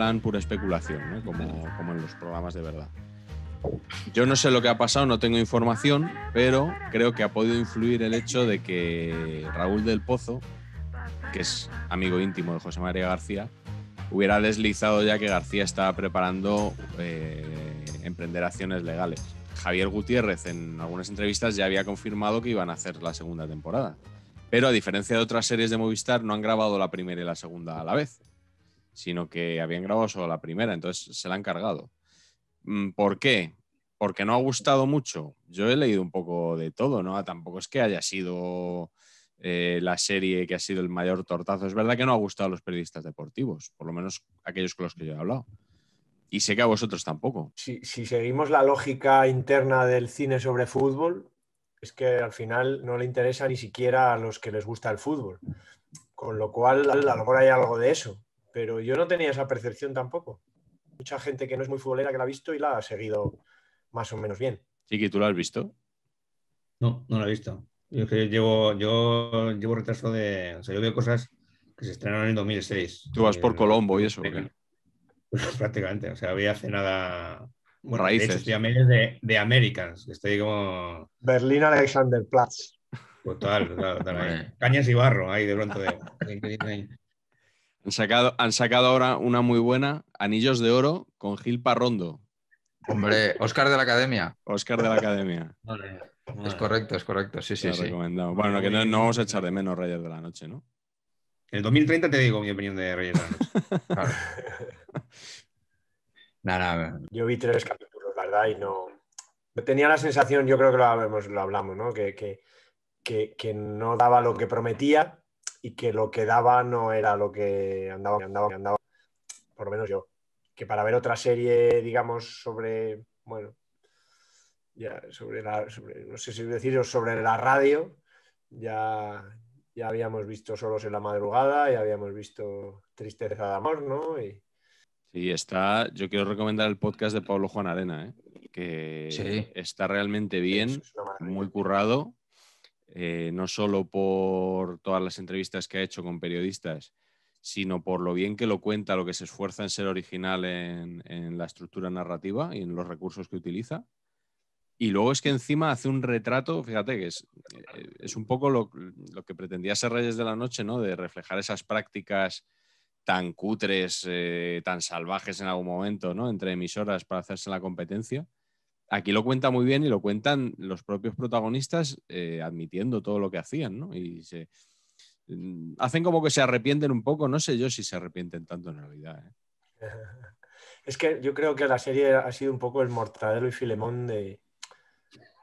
plan pura especulación, como, en los programas de verdad. Yo no sé lo que ha pasado, no tengo información, pero creo que ha podido influir el hecho de que Raúl del Pozo, que es amigo íntimo de José María García, hubiera deslizado ya que García estaba preparando eh, emprender acciones legales. Javier Gutiérrez en algunas entrevistas ya había confirmado que iban a hacer la segunda temporada. Pero a diferencia de otras series de Movistar, no han grabado la primera y la segunda a la vez sino que habían grabado solo la primera, entonces se la han cargado. Mm, ¿Por qué? Porque no ha gustado mucho. Yo he leído un poco de todo, ¿no? Tampoco es que haya sido eh, la serie que ha sido el mayor tortazo. Es verdad que no ha gustado a los periodistas deportivos, por lo menos aquellos con los que yo he hablado. Y sé que a vosotros tampoco. Si, si seguimos la lógica interna del cine sobre fútbol, es que al final no le interesa ni siquiera a los que les gusta el fútbol. Con lo cual, a lo mejor hay algo de eso pero yo no tenía esa percepción tampoco. Mucha gente que no es muy futbolera que la ha visto y la ha seguido más o menos bien. Sí, que tú la has visto. No, no la he visto. Yo, llevo, yo llevo retraso de. O sea, yo veo cosas que se estrenaron en 2006. Tú vas por eh, Colombo y eso. Pues Prácticamente. O sea, había hace nada. Bueno, Raíces. De estoy a de, Americans. Estoy como. Berlín Alexanderplatz. Total, total, Cañas y barro ahí de pronto. De, han sacado, han sacado ahora una muy buena, Anillos de Oro, con Gil Parrondo. Hombre, Oscar de la Academia. Oscar de la Academia. Es correcto, es correcto, sí, sí, sí. Bueno, que no, vamos a echar de menos Reyes de la Noche, ¿no? En el 2030 te digo mi opinión de Reyes de la Noche. nada, nada. Yo vi tres capítulos, la verdad, y no... Tenía la sensación, yo creo que lo hablamos, ¿no? que, que no daba lo que prometía, y que lo que daba no era lo que andaba, andaba, andaba, por lo menos yo. Que para ver otra serie, digamos, sobre, bueno, ya sobre la, no sé si deciros, sobre la radio, ya, ya habíamos visto Solos en la madrugada, ya habíamos visto Tristeza de Amor, ¿no? Y... Sí, está, yo quiero recomendar el podcast de Pablo Juan Arena, ¿eh? que está realmente bien, muy currado eh, no solo por todas las entrevistas que ha hecho con periodistas, sino por lo bien que lo cuenta, lo que se esfuerza en ser original en, la estructura narrativa y en los recursos que utiliza. Y luego es que encima hace un retrato, fíjate que es, eh, un poco lo, que pretendía ser Reyes de la Noche, ¿no? De reflejar esas prácticas tan cutres, eh, tan salvajes en algún momento, ¿no? Entre emisoras para hacerse la competencia aquí lo cuenta muy bien y lo cuentan los propios protagonistas eh, admitiendo todo lo que hacían, ¿no? Y se, mm, hacen como que se arrepienten un poco, no sé yo si se arrepienten tanto en realidad. ¿eh? Es que yo creo que la serie ha sido un poco el Mortadelo y Filemón de,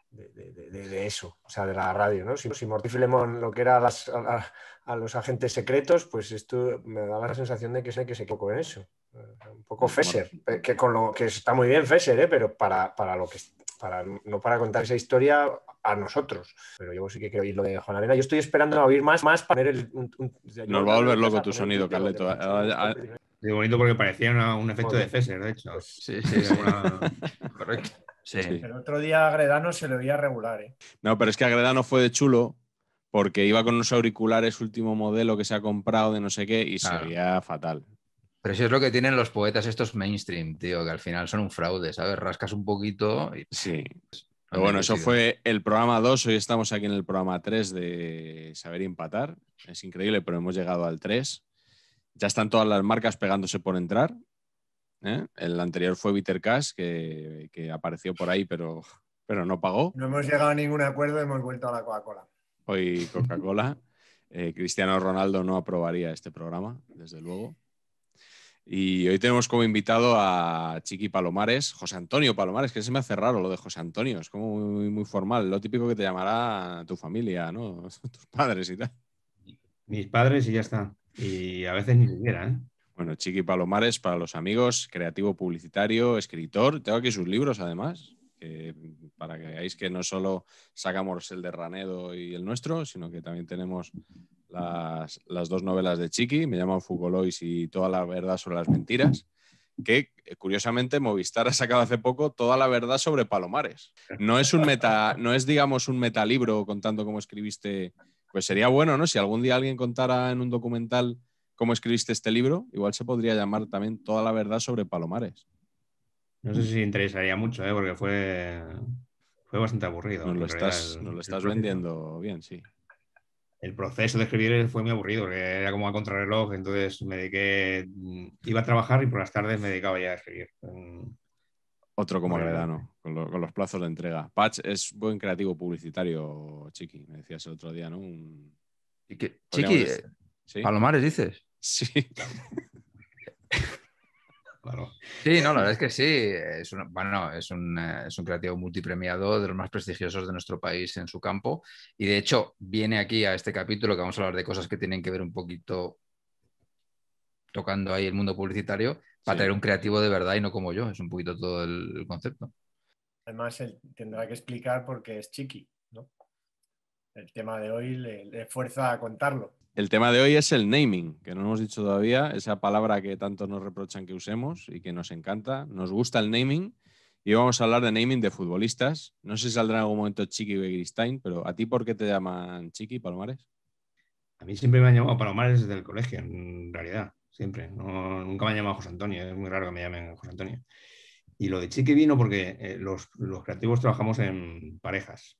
de, eso, o sea, de la radio, ¿no? Si, si Morty Filemón lo que era a, los agentes secretos, pues esto me da la sensación de que sé que se equivocó en eso. Eh, un poco Fesser, que, con lo, que está muy bien Fesser, ¿eh? pero para, para lo que para, no para contar esa historia a nosotros. Pero yo sí que quiero oír lo de Juan Arena. Yo estoy esperando a oír más, más para ver el. Nos va a volver loco tu sonido, Carleto. Eh, eh, bonito porque parecía un efecto de Fesser, de hecho. Sí, sí, Correcto. El otro día Agredano se le veía regular. No, pero es que Agredano fue de chulo porque iba con unos auriculares último modelo que se ha comprado de no sé qué y se veía fatal. Pero eso es lo que tienen los poetas estos mainstream, tío, que al final son un fraude, ¿sabes? Rascas un poquito Sí. bueno, eso fue el programa 2, hoy estamos aquí en el programa 3 de Saber Empatar. Es increíble, pero hemos llegado al 3. Ya están todas las marcas pegándose por entrar. ¿eh? El anterior fue Bitter Cash, que, apareció por ahí, pero, pero no pagó. No hemos llegado a ningún acuerdo, hemos vuelto a la Coca-Cola. Hoy Coca-Cola. Eh, Cristiano Ronaldo no aprobaría este programa, desde luego. Y hoy tenemos como invitado a Chiqui Palomares, José Antonio Palomares, que se me hace raro lo de José Antonio, es como muy, muy formal, lo típico que te llamará tu familia, ¿no? Tus padres y tal. Mis padres y ya está. Y a veces ni siquiera, ¿eh? Bueno, Chiqui Palomares, para los amigos, creativo publicitario, escritor, tengo aquí sus libros además para que veáis que no solo sacamos el de Ranedo y el nuestro, sino que también tenemos las, dos novelas de Chiqui, me llaman Fugolois y Toda la verdad sobre las mentiras, que eh, curiosamente Movistar ha sacado hace poco Toda la verdad sobre Palomares. No es un meta, no es digamos un metalibro contando cómo escribiste, pues sería bueno, ¿no? Si algún día alguien contara en un documental cómo escribiste este libro, igual se podría llamar también Toda la verdad sobre Palomares. No sé si interesaría mucho, ¿eh? porque fue, fue bastante aburrido. Nos lo estás, lo estás vendiendo bien, sí. El proceso de escribir fue muy aburrido, porque era como a contrarreloj, entonces me dediqué, mm, iba a trabajar y por las tardes me dedicaba ya a escribir. Mm. Otro como el con, con, los plazos de entrega. Patch es buen creativo publicitario, Chiqui, me decías el otro día, ¿no? Chiqui, eh, Palomares dices. Sí. Sí, no, la verdad es que sí. Es un, bueno, eh, es un, creativo multipremiado de los más prestigiosos de nuestro país en su campo. Y de hecho, viene aquí a este capítulo que vamos a hablar de cosas que tienen que ver un poquito tocando ahí el mundo publicitario para tener traer un creativo de verdad y no como yo. Es un poquito todo el, concepto. Además, él tendrá que explicar por qué es chiqui, ¿no? El tema de hoy le fuerza a contarlo. El tema de hoy es el naming, que no hemos dicho todavía, esa palabra que tanto nos reprochan que usemos y que nos encanta. Nos gusta el naming y vamos a hablar de naming de futbolistas. No sé si saldrá en algún momento Chiqui o pero ¿a ti por qué te llaman Chiqui, Palomares? A mí siempre me han llamado Palomares desde el colegio, en realidad, siempre. nunca me han llamado José Antonio, es muy raro que me llamen José Antonio. Y lo de Chiqui vino porque eh, los, los creativos trabajamos en parejas.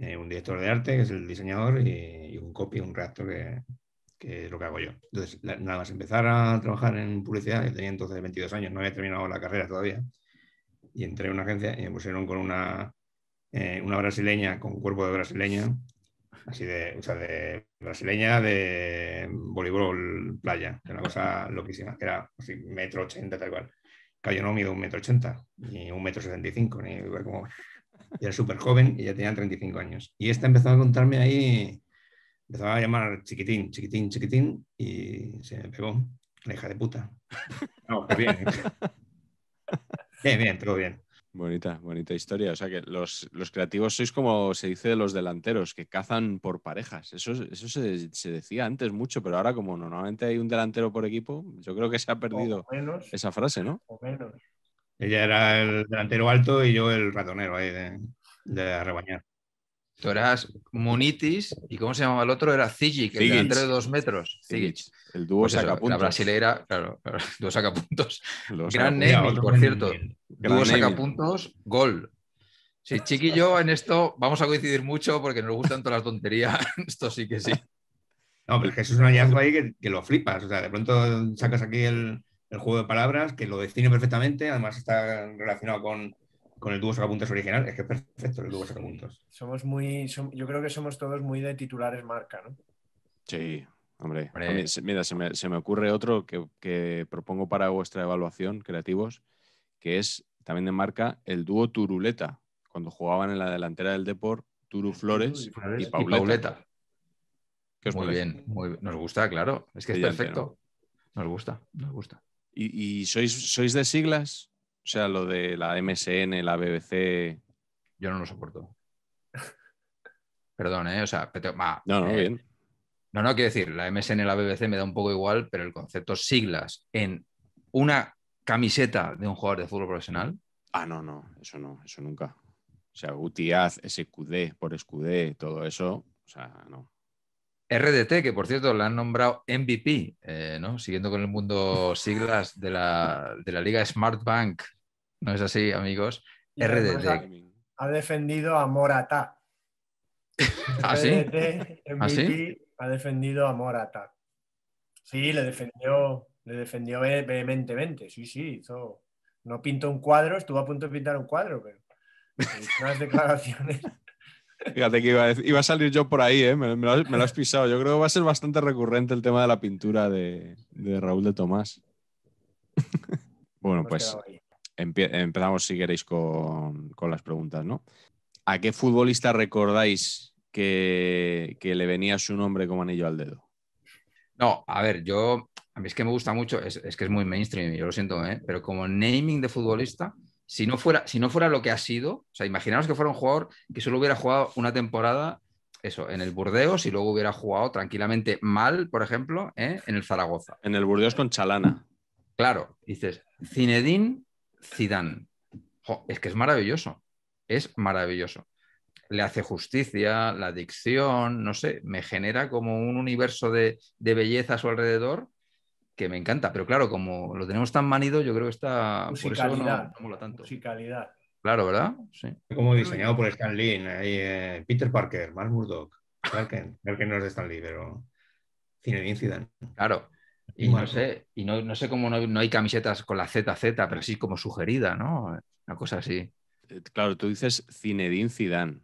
Eh, un director de arte, que es el diseñador, y, un copy, un reactor que, es lo que hago yo. Entonces, nada más empezar a trabajar en publicidad, tenía entonces 22 años, no había terminado la carrera todavía, y entré en una agencia y me pusieron con una, eh, una brasileña, con un cuerpo de brasileña, así de, o sea, de brasileña de voleibol playa, que una cosa loquísima, era así, metro ochenta tal cual. Claro, yo no mido un metro ochenta, ni un metro sesenta y cinco, ni como era súper joven y ya tenía 35 años. Y esta empezó a contarme ahí, empezaba a llamar chiquitín, chiquitín, chiquitín, y se me pegó, la hija de puta. No, bien. ¿eh? bien, bien, todo bien. Bonita, bonita historia. O sea que los, los, creativos sois como se dice de los delanteros, que cazan por parejas. Eso, eso se, se, decía antes mucho, pero ahora como normalmente hay un delantero por equipo, yo creo que se ha perdido esa frase, ¿no? Ella era el delantero alto y yo el ratonero ahí de, de rebañar. Tú eras Munitis y ¿cómo se llamaba el otro? Era Zigic, que era delantero de dos metros. Zigic. El dúo pues sacapuntos. la brasileira, claro, el dúo sacapuntos. Los gran Neymar, por cierto. Dúo sacapuntos, gol. Sí, Chiqui y yo en esto vamos a coincidir mucho porque nos gustan todas las tonterías. esto sí que sí. No, pero es que eso es un hallazgo ahí que, lo flipas. O sea, de pronto sacas aquí el, el juego de palabras, que lo define perfectamente, además está relacionado con, con el dúo Sacapuntas original, es que es perfecto el dúo Sacapuntas Somos muy, yo creo que somos todos muy de titulares marca, ¿no? Sí, hombre. mira, se me, se me, ocurre otro que, propongo para vuestra evaluación, creativos, que es también de marca el dúo Turuleta, cuando jugaban en la delantera del Deport, Turu Flores y, Pauleta. muy, bien, muy nos gusta, claro. Es que es perfecto. Nos gusta, nos gusta. ¿Y, sois, sois de siglas? O sea, lo de la MSN, la BBC. Yo no lo soporto. Perdón, ¿eh? O sea, no, no, eh, bien. No, no, quiero decir, la MSN, la BBC me da un poco igual, pero el concepto siglas en una camiseta de un jugador de fútbol profesional. Ah, no, no, eso no, eso nunca. O sea, Gutiaz, SQD, por SQD, todo eso, o sea, no. RDT, que por cierto la han nombrado MVP, eh, ¿no? Siguiendo con el mundo siglas de la, liga Smart Bank. ¿No es así, amigos? RDT. Ha, defendido a Morata. así ¿Ah, RDT, MVP, ¿Ah, ha defendido a Morata. Sí, le defendió, le defendió vehementemente. Sí, sí, hizo. No pintó un cuadro, estuvo a punto de pintar un cuadro, pero unas declaraciones. Fíjate que iba a, salir yo por ahí, ¿eh? me, lo, has pisado. Yo creo que va a ser bastante recurrente el tema de la pintura de, Raúl de Tomás. bueno, pues empezamos si queréis con, las preguntas, ¿no? ¿A qué futbolista recordáis que, le venía su nombre como anillo al dedo? No, a ver, yo, a mí es que me gusta mucho, es, que es muy mainstream, yo lo siento, ¿eh? pero como naming de futbolista, si no fuera, si no fuera lo que ha sido, o sea, imaginaros que fuera un jugador que solo hubiera jugado una temporada, eso, en el Burdeos y luego hubiera jugado tranquilamente mal, por ejemplo, ¿eh? en el Zaragoza. En el Burdeos con Chalana. Claro, dices, Zinedine Zidane. es que es maravilloso, es maravilloso. Le hace justicia, la adicción, no sé, me genera como un universo de, de belleza a su alrededor que me encanta, pero claro, como lo tenemos tan manido, yo creo que está musicalidad, por tanto. Claro, ¿verdad? Sí. Como diseñado por Stan Lee, eh, Peter Parker, Mark Murdock, Clark Kent, no es de Stan Lee, pero Zinedine Zidane. Claro. Y, no sé, cómo no, hay camisetas con la ZZ, pero sí como sugerida, ¿no? Una cosa así. Eh, claro, tú dices Zinedine Zidane,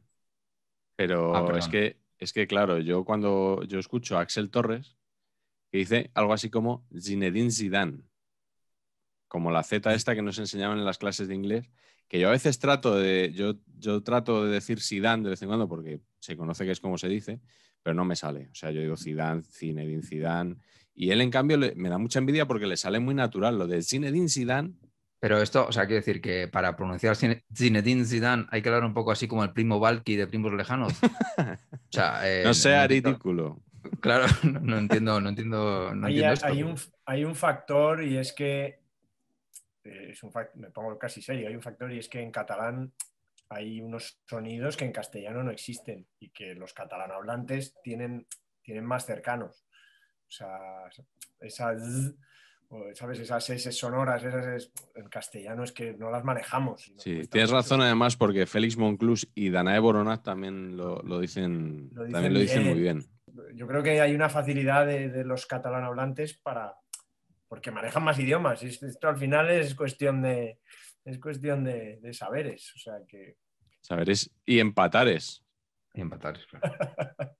pero ah, es que es que claro, yo cuando yo escucho a Axel Torres, que dice algo así como Zinedine Zidane, como la Z mm. esta que nos enseñaban en las clases de inglés, que yo a veces trato de, yo, yo trato de decir Zidane de vez en cuando porque se conoce que es como se dice, pero no me sale. O sea, yo digo Zidane, Zinedine Zidane, y él en cambio me da mucha envidia porque le sale muy natural lo de Zinedine Zidane. Pero esto, o sea, quiere decir que para pronunciar Zinedine Zidane hay que hablar un poco así como el primo Valky de primos lejanos. o sea, no sea ridículo. Claro, no, entiendo, no entiendo. hay, hay, un, factor y es que, eh, es un me pongo casi serio, hay un factor y es que en catalán hay unos sonidos que en castellano no existen y que los catalanohablantes tienen, tienen más cercanos. O sea, ¿sabes? Esas sonoras, esas en castellano es que no las manejamos. sí, tienes razón además porque Félix Monclús y Danae Boronat también lo, lo dicen, también lo dicen muy bien yo creo que hay una facilidad de, los catalanohablantes para, porque manejan más idiomas. Esto al final es cuestión de, es cuestión de, saberes. O sea Saberes y empatares. Y empatares, claro.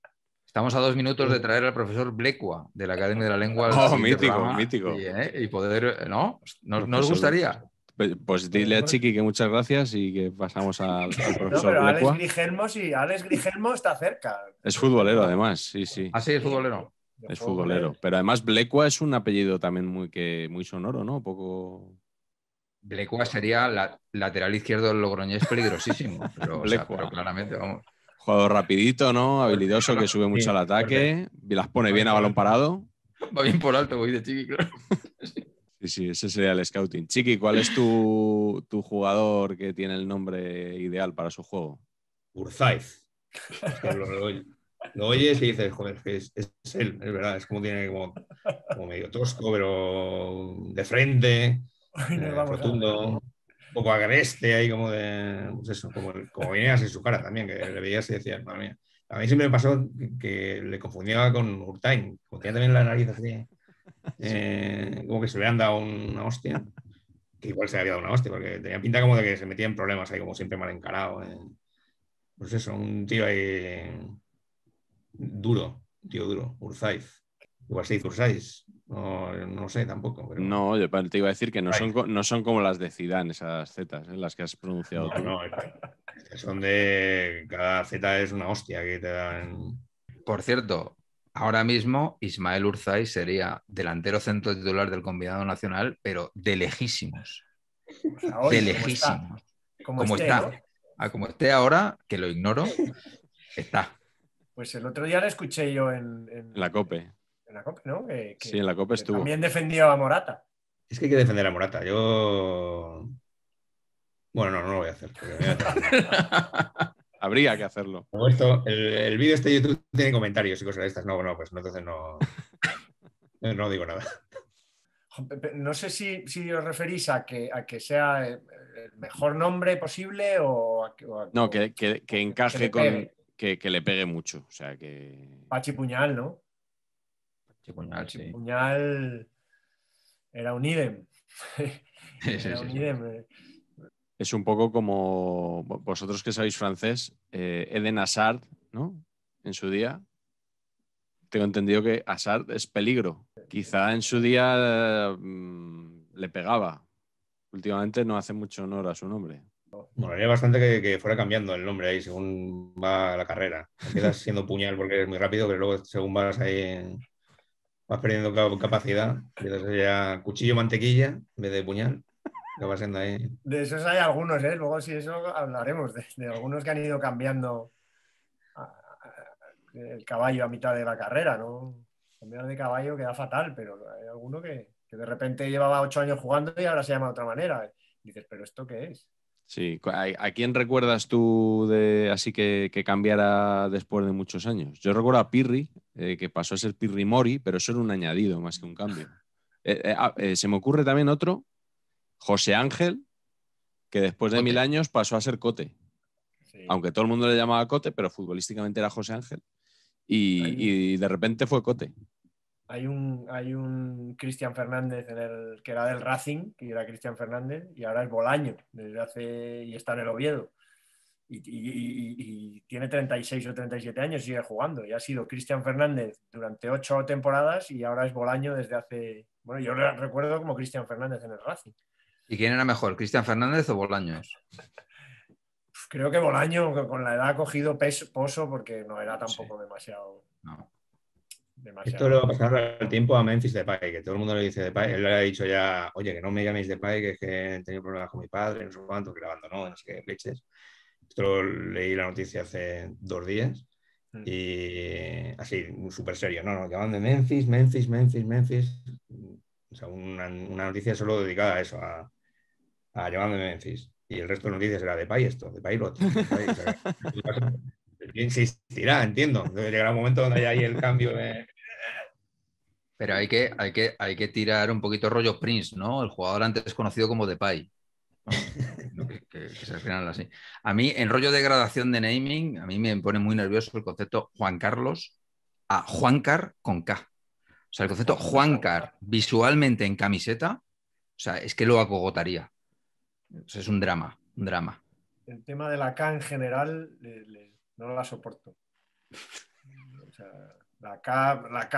Estamos a dos minutos de traer al profesor Blecua de la Academia de la Lengua. Oh, mítico, mítico. Eh, y, poder, ¿no? nos gustaría. Pues, pues, pues dile a Chiqui que muchas gracias y que pasamos al, profesor. No, pero Alex Alex Grigelmo está cerca. Es futbolero, además, sí, sí. Ah, sí, es futbolero. Es futbolero. Eh. Pero además, Blecua es un apellido también muy, que, muy sonoro, ¿no? Poco. Blecua sería lateral izquierdo del Logroñés peligrosísimo. Pero, claramente, vamos. Jugador rapidito, ¿no? Habilidoso, que sube mucho al ataque. Y las pone bien a balón parado. Va bien por alto, voy de chiqui, claro. Sí, sí, ese sería el scouting. Chiqui, ¿cuál es tu, tu jugador que tiene el nombre ideal para su juego? Urzaiz. lo, oyes y dices, joder, es, es, es él, es verdad, es como tiene como, medio tosco, pero de frente, eh, rotundo poco agreste ahí como de pues eso, como, como venías en su cara también, que le veías y decías, madre mía. A mí siempre me pasó que, le confundía con Urtain, como tenía también la nariz así, eh, como que se le han dado una hostia. Que igual se le había dado una hostia, porque tenía pinta como de que se metía en problemas ahí, como siempre mal encarado. Eh. Pues eso, un tío ahí duro, tío duro, Urzaiz. Igual se Urzaiz, no, no, sé tampoco. No, yo te iba a decir que no son, no son como las de Zidane, esas zetas, eh, las que has pronunciado. tú. no, son de. Cada zeta es una hostia que te dan. Por cierto, ahora mismo Ismael Urzay sería delantero centro titular del combinado nacional, pero de lejísimos. de lejísimos. Como está. Ah, como, esté, ahora, que lo ignoro, está. Pues el otro día la escuché yo en, la COPE. En la COPE, ¿no? sí, en la COPE estuvo. También defendió a Morata. Es que hay que defender a Morata. Yo. Bueno, no, no lo Voy a hacer. Habría que hacerlo. Como esto, el, vídeo este de YouTube tiene comentarios y cosas de estas. No, no, pues entonces no, no digo nada. No sé si, os referís a que, a que sea eh, el mejor nombre posible o... no, que, encaje con... Que, le pegue mucho. O sea, que... Pachi Puñal, ¿no? Pachi Puñal, Puñal era un idem. era un idem. Eh es un poco como vosotros que sabéis francés, eh, Eden Hazard, ¿no? En su día. Tengo entendido que Hazard es peligro. Quizá en su día mm, le pegaba. Últimamente no hace mucho honor a su nombre. Bueno, haría bastante que, fuera cambiando el nombre ahí según va la carrera. Quedas siendo puñal porque es muy rápido, pero luego según vas ahí vas perdiendo capacidad. Quedas ya cuchillo mantequilla en vez de puñal. De esos hay algunos, ¿eh? Luego si eso hablaremos, de, algunos que han ido cambiando el caballo a mitad de la carrera, ¿no? Cambiar de caballo queda fatal, pero hay alguno que, de repente llevaba ocho años jugando y ahora se llama de otra manera. dices, ¿pero esto qué es? Sí, ¿a quién recuerdas tú de así que, que, cambiara después de muchos años? Yo recuerdo a Pirri, eh, que pasó a ser Pirri Mori, pero eso era un añadido más que un cambio. Eh, ah, se me ocurre también otro José Ángel, que después de mil años pasó a ser Cote. Aunque todo el mundo le llamaba Cote, pero futbolísticamente era José Ángel. Y, de repente fue Cote. Hay un, hay un Cristian Fernández en el, que era del Racing, que era Cristian Fernández, y ahora es Bolaño, desde hace, y está en el Oviedo. Y, y, y, tiene 36 o 37 años y sigue jugando. Y ha sido Cristian Fernández durante ocho temporadas y ahora es Bolaño desde hace. Bueno, yo lo recuerdo como Cristian Fernández en el Racing. ¿Y quién era mejor, Cristian Fernández o Bolaños? Pues creo que Bolaños con la edad ha cogido peso, pozo porque no era tampoco demasiado, no. Esto lo va a pasar al tiempo a Memphis Depay, que todo el mundo le dice Depay. Él le ha dicho ya, oye, que no me llaméis Depay, que es que he tenido problemas con mi padre, no sé cuánto, que le abandonó, no sé qué leches. Esto lo leí la noticia hace dos días. Mm. Y así, súper serio, no, no, van de Memphis, Memphis, Memphis, Memphis. O sea, una, una, noticia solo dedicada a eso, a, a Memphis. Y el resto de noticias era de esto, de lo otro. Insistirá, entiendo. Llegará un momento donde haya ahí el cambio de... Pero hay que, hay, que, hay que tirar un poquito rollo Prince, ¿no? El jugador antes conocido como de que, así. A mí, en rollo de gradación de naming, a mí me pone muy nervioso el concepto Juan Carlos a Juan Car con K. O sea, el concepto Juan Car visualmente en camiseta, o sea, es que lo acogotaría es un drama, un drama. El tema de la K en general no la soporto. O la K, la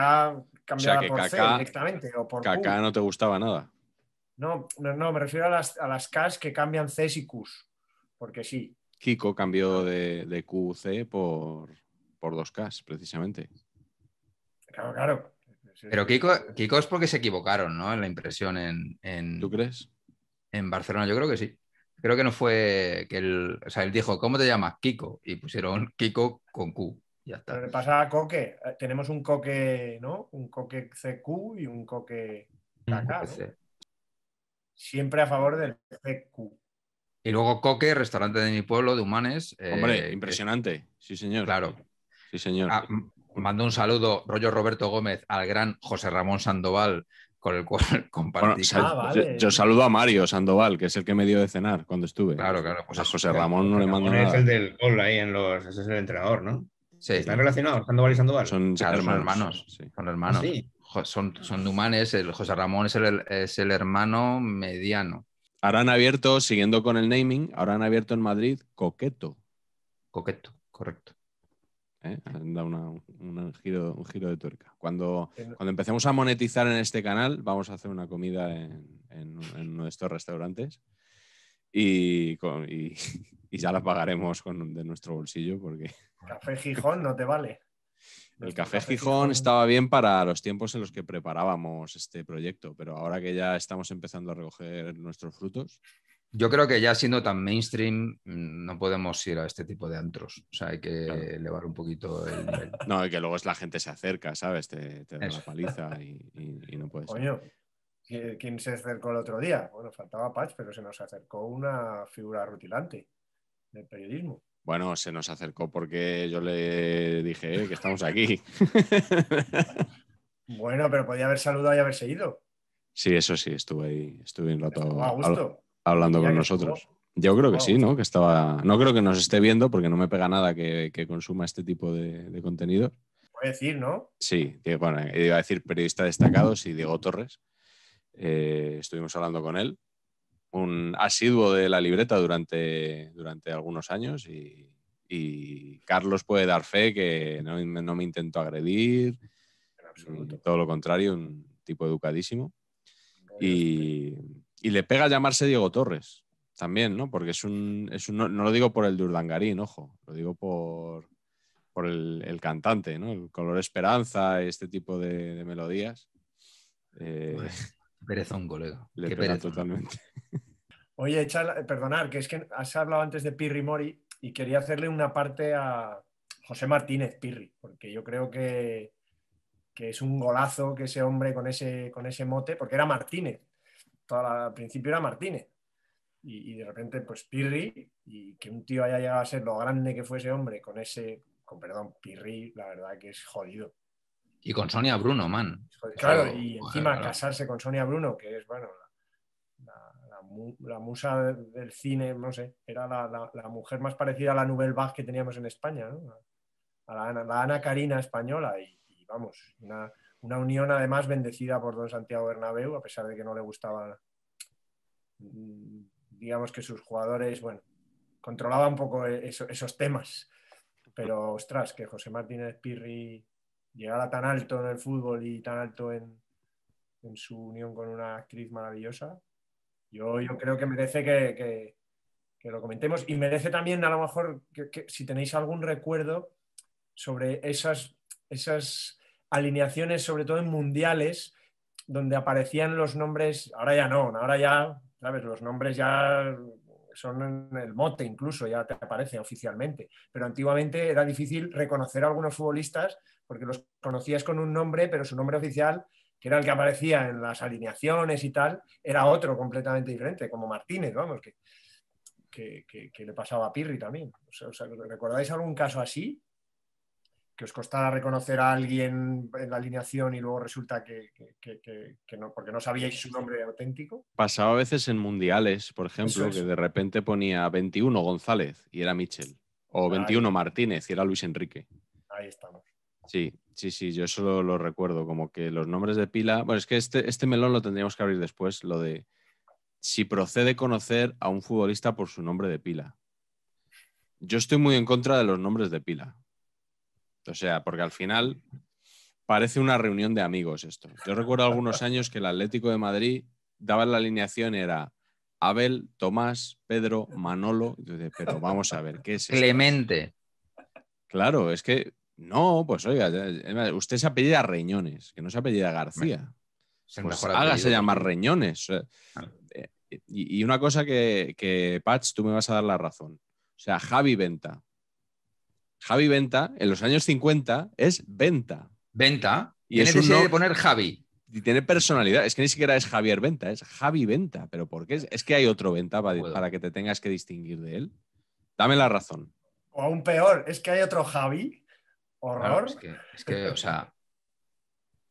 cambiada por C directamente o por no te gustaba nada. No, no, me refiero a las, a Ks que cambian C y Qs, porque sí. Kiko cambió de, de QC por, por dos ks precisamente. Claro, claro. Pero Kiko, es porque se equivocaron, ¿no? En la impresión en, en... ¿Tú crees? En Barcelona, yo creo que sí. Creo que no fue que él, o sea, él dijo, ¿cómo te llamas? Kiko. Y pusieron Kiko con Q. Ya está. Pero le pasa a Coque. Eh, tenemos un Coque, ¿no? Un Coque CQ y un Coque acá, mm, Siempre a favor del CQ. Y luego Coque, restaurante de mi pueblo, de Humanes. Eh, Hombre, impresionante. sí, señor. Claro. Sí, señor. Ah, mando un saludo, rollo Roberto Gómez, al gran José Ramón Sandoval, con el cual ah, yo, saludo a Mario Sandoval, que es el que me dio de cenar cuando estuve. Claro, claro. Pues a José Ramón no le mando nada. Es el del gol ahí en los. Ese es el entrenador, ¿no? Sí. ¿Están relacionados Sandoval y Sandoval? Son, hermanos. Sí. Son hermanos. Son, son numanes. José Ramón es el, es el hermano mediano. Ahora han abierto, siguiendo con el naming, ahora han abierto en Madrid Coqueto. Coqueto, correcto. ¿eh? da giro, un giro de tuerca. Cuando, eh, cuando empecemos a monetizar en este canal, vamos a hacer una comida en, uno de estos restaurantes y, y, ya la pagaremos de nuestro bolsillo porque... Café Gijón no te vale. El café, Gijón estaba bien para los tiempos en los que preparábamos este proyecto, pero ahora que ya estamos empezando a recoger nuestros frutos, yo creo que ya siendo tan mainstream mm, no podemos ir a este tipo de antros. O sea, hay que elevar un poquito el nivel. No, y que luego es la gente se acerca, ¿sabes? Te, da la paliza y, no puedes. Coño, ¿quién se acercó el otro día? Bueno, faltaba Patch, pero se nos acercó una figura rutilante del periodismo. Bueno, se nos acercó porque yo le dije eh, que estamos aquí. bueno, pero podía haber saludado y haber seguido. Sí, eso sí, estuve ahí, estuve un rato. A gusto hablando con nosotros. Yo creo que sí, ¿no? Que estaba. No creo que nos esté viendo porque no me pega nada que, consuma este tipo de, contenido. Puede decir, ¿no? Sí, bueno, iba a decir periodista destacado, sí, Diego Torres. Eh, estuvimos hablando con él. Un asiduo de la libreta durante, durante algunos años y, Carlos puede dar fe que no, me intento agredir. Todo lo contrario, un tipo educadísimo. y y le pega llamarse Diego Torres también, ¿no? Porque es un, no, lo digo por el durdangarín, ojo, lo digo por, el, cantante, ¿no? El color esperanza, este tipo de, melodías. Eh, pues, perezón, colega. Le pega totalmente. Oye, perdonad, perdonar, que es que has hablado antes de Pirri Mori y quería hacerle una parte a José Martínez Pirri, porque yo creo que, que es un golazo que ese hombre con ese, con ese mote, porque era Martínez, al principio era Martínez. Y, de repente, pues Pirri, y que un tío haya llegado a ser lo grande que fuese hombre con ese, con perdón, Pirri, la verdad que es jodido. Y con Sonia Bruno, man. Claro, y encima casarse con Sonia Bruno, que es, bueno, la, musa del cine, no sé, era la, mujer más parecida a la Nouvelle Vague que teníamos en España, ¿no? A la, Ana, Karina española, y, y vamos, una una unión además bendecida por don Santiago Bernabéu, a pesar de que no le gustaba, mm, digamos que sus jugadores, bueno, controlaba un poco e-, esos temas. Pero ostras, que José Martínez Pirri llegara tan alto en el fútbol y tan alto en, su unión con una actriz maravillosa, yo, yo creo que merece que, lo comentemos y merece también a lo mejor si tenéis algún recuerdo sobre esas, esas alineaciones, sobre todo en mundiales, donde aparecían los nombres, ahora ya no, ahora ya, ¿sabes? Los nombres ya son en el mote incluso, ya te aparece oficialmente. Pero antiguamente era difícil reconocer a algunos futbolistas porque los conocías con un nombre, pero su nombre oficial, que era el que aparecía en las alineaciones y tal, era otro completamente diferente, como Martínez, vamos, que, que, le pasaba a Pirri también. ¿Recordáis algún caso así? que os costara reconocer a alguien en la alineación y luego resulta que, no, porque no sabíais su nombre auténtico? Pasaba a veces en mundiales, por ejemplo, que de repente ponía 21 González y era Michel, o 21 Martínez y era Luis Enrique. Ahí estamos. Sí, sí, sí, yo eso lo, recuerdo, como que los nombres de pila, bueno, es que este, este melón lo tendríamos que abrir después, lo de si procede conocer a un futbolista por su nombre de pila. Yo estoy muy en contra de los nombres de pila o sea, porque al final parece una reunión de amigos esto. Yo recuerdo algunos años que el Atlético de Madrid daba la alineación, era Abel, Tomás, Pedro, Manolo. Pero vamos a ver, ¿qué es Clemente. Claro, es que no, pues oiga, usted se apellida Reñones, que no se apellida García. se nos pues Reñones. Eh, y, una cosa que, que, Patch, tú me vas a dar la razón. O sea, Javi Venta, Javi Venta, en los años 50 es Venta. Venta. Y es poner Javi. Y tiene personalidad. Es que ni siquiera es Javier Venta, es Javi Venta. ¿Pero por qué? Es que hay otro Venta para, que te tengas que distinguir de él. Dame la razón. O aún peor, es que hay otro Javi. Horror. es, que, es que, o sea,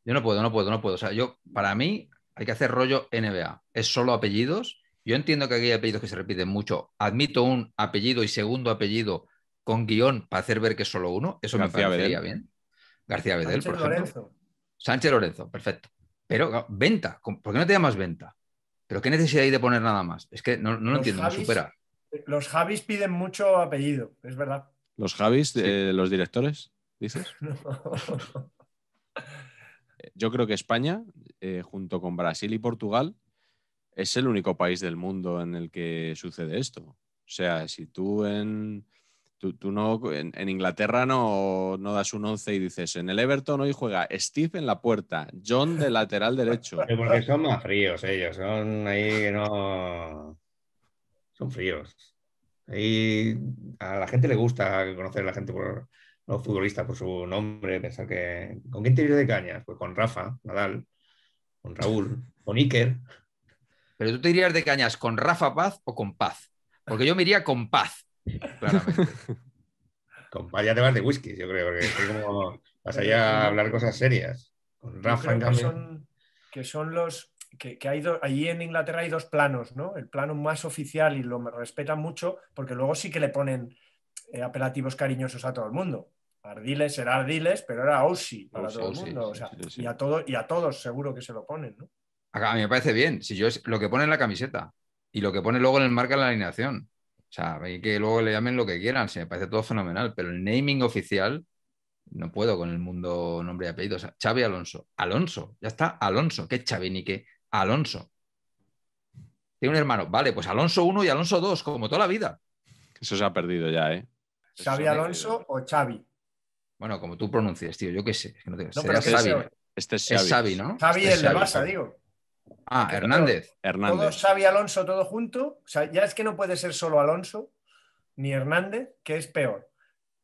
yo no puedo, no puedo, no puedo. O sea, yo, para mí, hay que hacer rollo NBA. Es solo apellidos. Yo entiendo que aquí hay apellidos que se repiten mucho. Admito un apellido y segundo apellido con guión para hacer ver que es solo uno, eso me parecería bien. García Bedel, por ejemplo. Lorenzo. Sánchez Lorenzo, perfecto. Pero venta, ¿por qué no te llamas venta? ¿Pero qué necesidad hay de poner nada más? Es que no, lo entiendo, supera. Los Javis piden mucho apellido, es verdad. ¿Los Javis, de, eh, los directores, dices? Eh, yo creo que España, eh, junto con Brasil y Portugal, es el único país del mundo en el que sucede esto. O sea, si tú en, Tú, no, en, Inglaterra no, no das un 11 y dices, en el Everton hoy juega Steve en la puerta, John de lateral derecho. Porque son más fríos ellos, son ahí que no... Son fríos. Y a la gente le gusta conocer a la gente por los futbolistas por su nombre, pensar que. ¿Con quién te irías de cañas? Pues con Rafa, Nadal, con Raúl, con Iker. Pero tú te irías de cañas con Rafa Paz o con Paz. Porque yo me iría con Paz. con vaya temas de whisky, yo creo, que es como vas allá a hablar cosas serias. Con Rafa, en Que son, los. Que, hay allí en Inglaterra hay dos planos, ¿no? El plano más oficial y lo respetan mucho, porque luego sí que le ponen eh, apelativos cariñosos a todo el mundo. Ardiles era Ardiles, pero era Osi para todo el mundo. o sea, Y, a todo, y a todos seguro que se lo ponen, A mí me parece bien. Si yo es lo que pone en la camiseta y lo que pone luego en el marca de la alineación sea, que luego le llamen lo que quieran, se me parece todo fenomenal, pero el naming oficial no puedo con el mundo nombre y apellido. O sea, Xavi Alonso. Alonso, ya está, Alonso. ¿Qué Chavi ni qué? Alonso. Tiene un hermano. Vale, pues Alonso 1 y Alonso 2, como toda la vida. Eso se ha perdido ya, ¿eh? ¿Xavi Alonso o Xavi? Bueno, como tú pronuncias, tío, yo qué sé. que no Xavi. Este es Xavi. ¿no? Xavi el de digo. Ah, Hernández. Todo, Hernández. Xavi Alonso, todo junto. O sea, ya es que no puede ser solo Alonso ni Hernández, que es peor.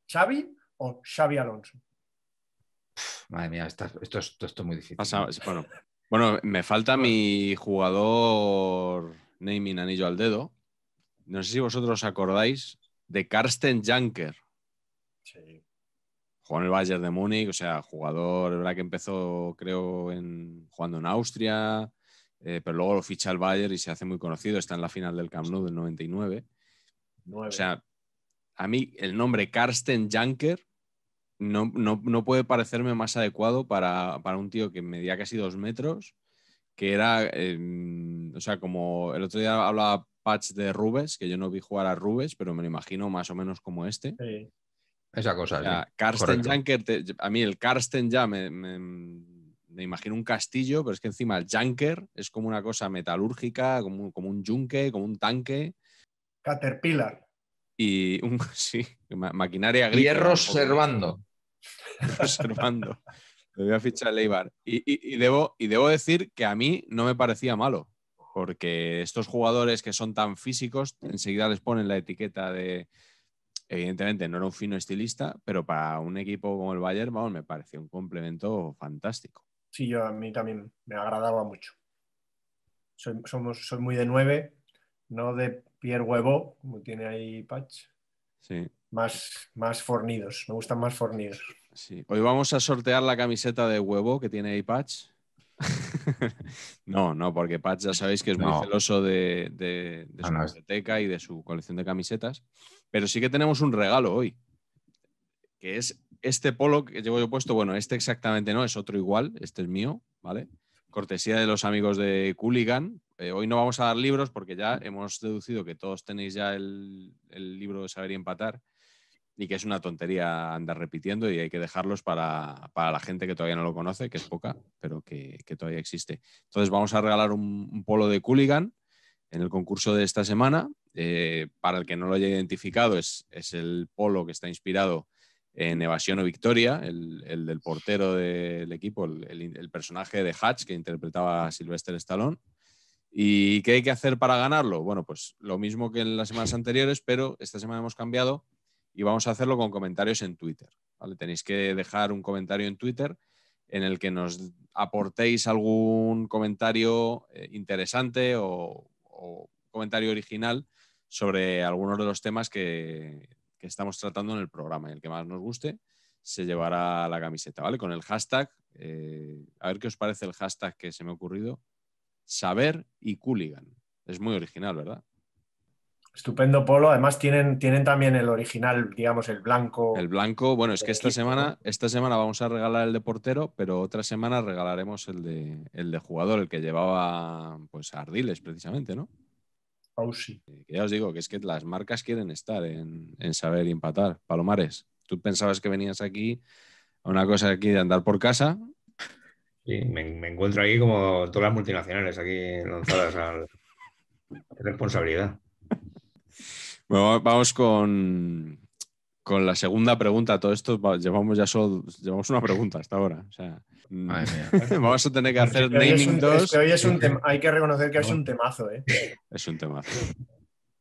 Xavi o Xavi Alonso. madre mía, esto, es muy difícil. bueno, me falta mi jugador naming anillo al dedo. No sé si vosotros os acordáis de Karsten Janker. Sí. Jugó en el Bayern de Múnich, o sea, jugador, ¿verdad? Que empezó, creo, en, jugando en Austria, eh, pero luego lo ficha el Bayern y se hace muy conocido, está en la final del Camp Nou del 99. O sea, a mí el nombre Karsten Janker no, puede parecerme más adecuado para, para, un tío que medía casi dos metros, que era, em, o sea, como el otro día hablaba Patch de Rubes, que yo no vi jugar a Rubes, pero me lo imagino más o menos como este. Esa cosa. Karsten Janker, a mí el Karsten ya me me imagino un castillo, pero es que encima el Junker es como una cosa metalúrgica, como, un yunque, como un tanque. Caterpillar. Y un, sí, maquinaria agrícola. Hierro observando. Observando. me voy a fichar Leibar. Y, y, debo, y debo decir que a mí no me parecía malo, porque estos jugadores que son tan físicos, enseguida les ponen la etiqueta de, evidentemente no era un fino estilista, pero para un equipo como el Bayern, vamos, me pareció un complemento fantástico. Sí, yo a mí también me agradaba mucho. Soy, somos, muy de nueve, no de Pierre Huevo, como tiene ahí Patch. Sí. Más, más fornidos, me gustan más fornidos. Sí. Hoy vamos a sortear la camiseta de huevo que tiene ahí Patch. no, no, porque Patch ya sabéis que es muy celoso de, su biblioteca y de su colección de camisetas. Pero sí que tenemos un regalo hoy, que es este polo que llevo yo puesto, bueno, este exactamente no, es otro igual, este es mío, ¿vale? Cortesía de los amigos de Cooligan. Eh, hoy no vamos a dar libros porque ya hemos deducido que todos tenéis ya el, libro de Saber y Empatar y que es una tontería andar repitiendo y hay que dejarlos para, la gente que todavía no lo conoce, que es poca, pero que, todavía existe. Entonces vamos a regalar un, polo de Cooligan en el concurso de esta semana. Eh, para el que no lo haya identificado, es, es, el polo que está inspirado en Evasión o Victoria, el, del portero del equipo, el, personaje de Hatch que interpretaba a Sylvester Stallone. ¿Y qué hay que hacer para ganarlo? Bueno, pues lo mismo que en las semanas anteriores, pero esta semana hemos cambiado y vamos a hacerlo con comentarios en Twitter. Tenéis que dejar un comentario en Twitter en el que nos aportéis algún comentario eh, interesante o comentario original sobre algunos de los temas que, que estamos tratando en el programa y el que más nos guste se llevará la camiseta, ¿vale? Con el hashtag, eh, a ver qué os parece el hashtag que se me ha ocurrido, saber y cooligan. Es muy original, ¿verdad? Estupendo polo. Además tienen, tienen también el original, digamos, el blanco. El blanco, bueno, es que esta semana, esta semana vamos a regalar el de portero, pero otra semana regalaremos el de, el de jugador, el que llevaba pues a Ardiles precisamente, ¿no? Eh, ya os digo que es que las marcas quieren estar en, saber y empatar. Palomares, tú pensabas que venías aquí a una cosa aquí de andar por casa. Sí, me, encuentro aquí como todas las multinacionales aquí lanzadas a responsabilidad. Bueno, vamos con, con, la segunda pregunta. Todo esto llevamos ya solo, llevamos una pregunta hasta ahora. O sea, Vamos a tener que este hacer naming 2. Este hoy es un hay que reconocer que es un temazo, ¿eh? Es un temazo.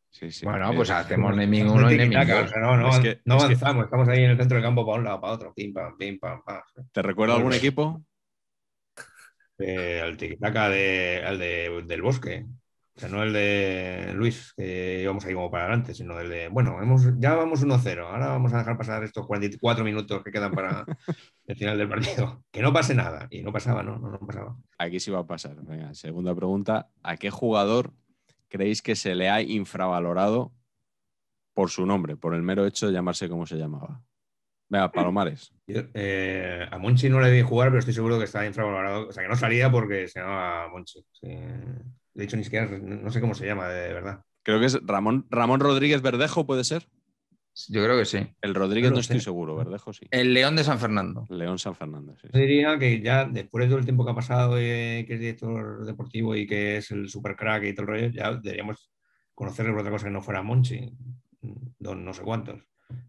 Sí, sí, bueno, eh, pues hacemos naming 1 y naming 2. No, que, no avanzamos, estamos ahí en el centro del campo para un lado, para otro. pam, pam, ¿Te recuerda algún pues- equipo? Eh, el tiquitaca de, el del bosque. no el de Luis, que íbamos ahí como para adelante, sino el de, bueno, hemos, ya vamos 1-0, ahora vamos a dejar pasar estos 44 minutos que quedan para, final del partido. Que no pase nada. Y no pasaba, no, no, pasaba. Aquí sí va a pasar. segunda pregunta. ¿A qué jugador creéis que se le ha infravalorado por su nombre, por el mero hecho de llamarse como se llamaba? Venga, Palomares. Eh, a Monchi no le di jugar, pero estoy seguro que está infravalorado. O sea, que no salía porque se llamaba Monchi. De hecho, ni siquiera no sé cómo se llama, de verdad. Creo que es Ramón, Ramón Rodríguez Verdejo, ¿puede ser? Yo creo que sí. El Rodríguez no estoy seguro, Verdejo sí. El León de San Fernando. León San Fernando, sí. Yo diría que ya después de todo el tiempo que ha pasado, eh, que es director deportivo y que es el supercrack y todo el rollo, ya deberíamos conocerle por otra cosa que no fuera Monchi, don no sé cuántos.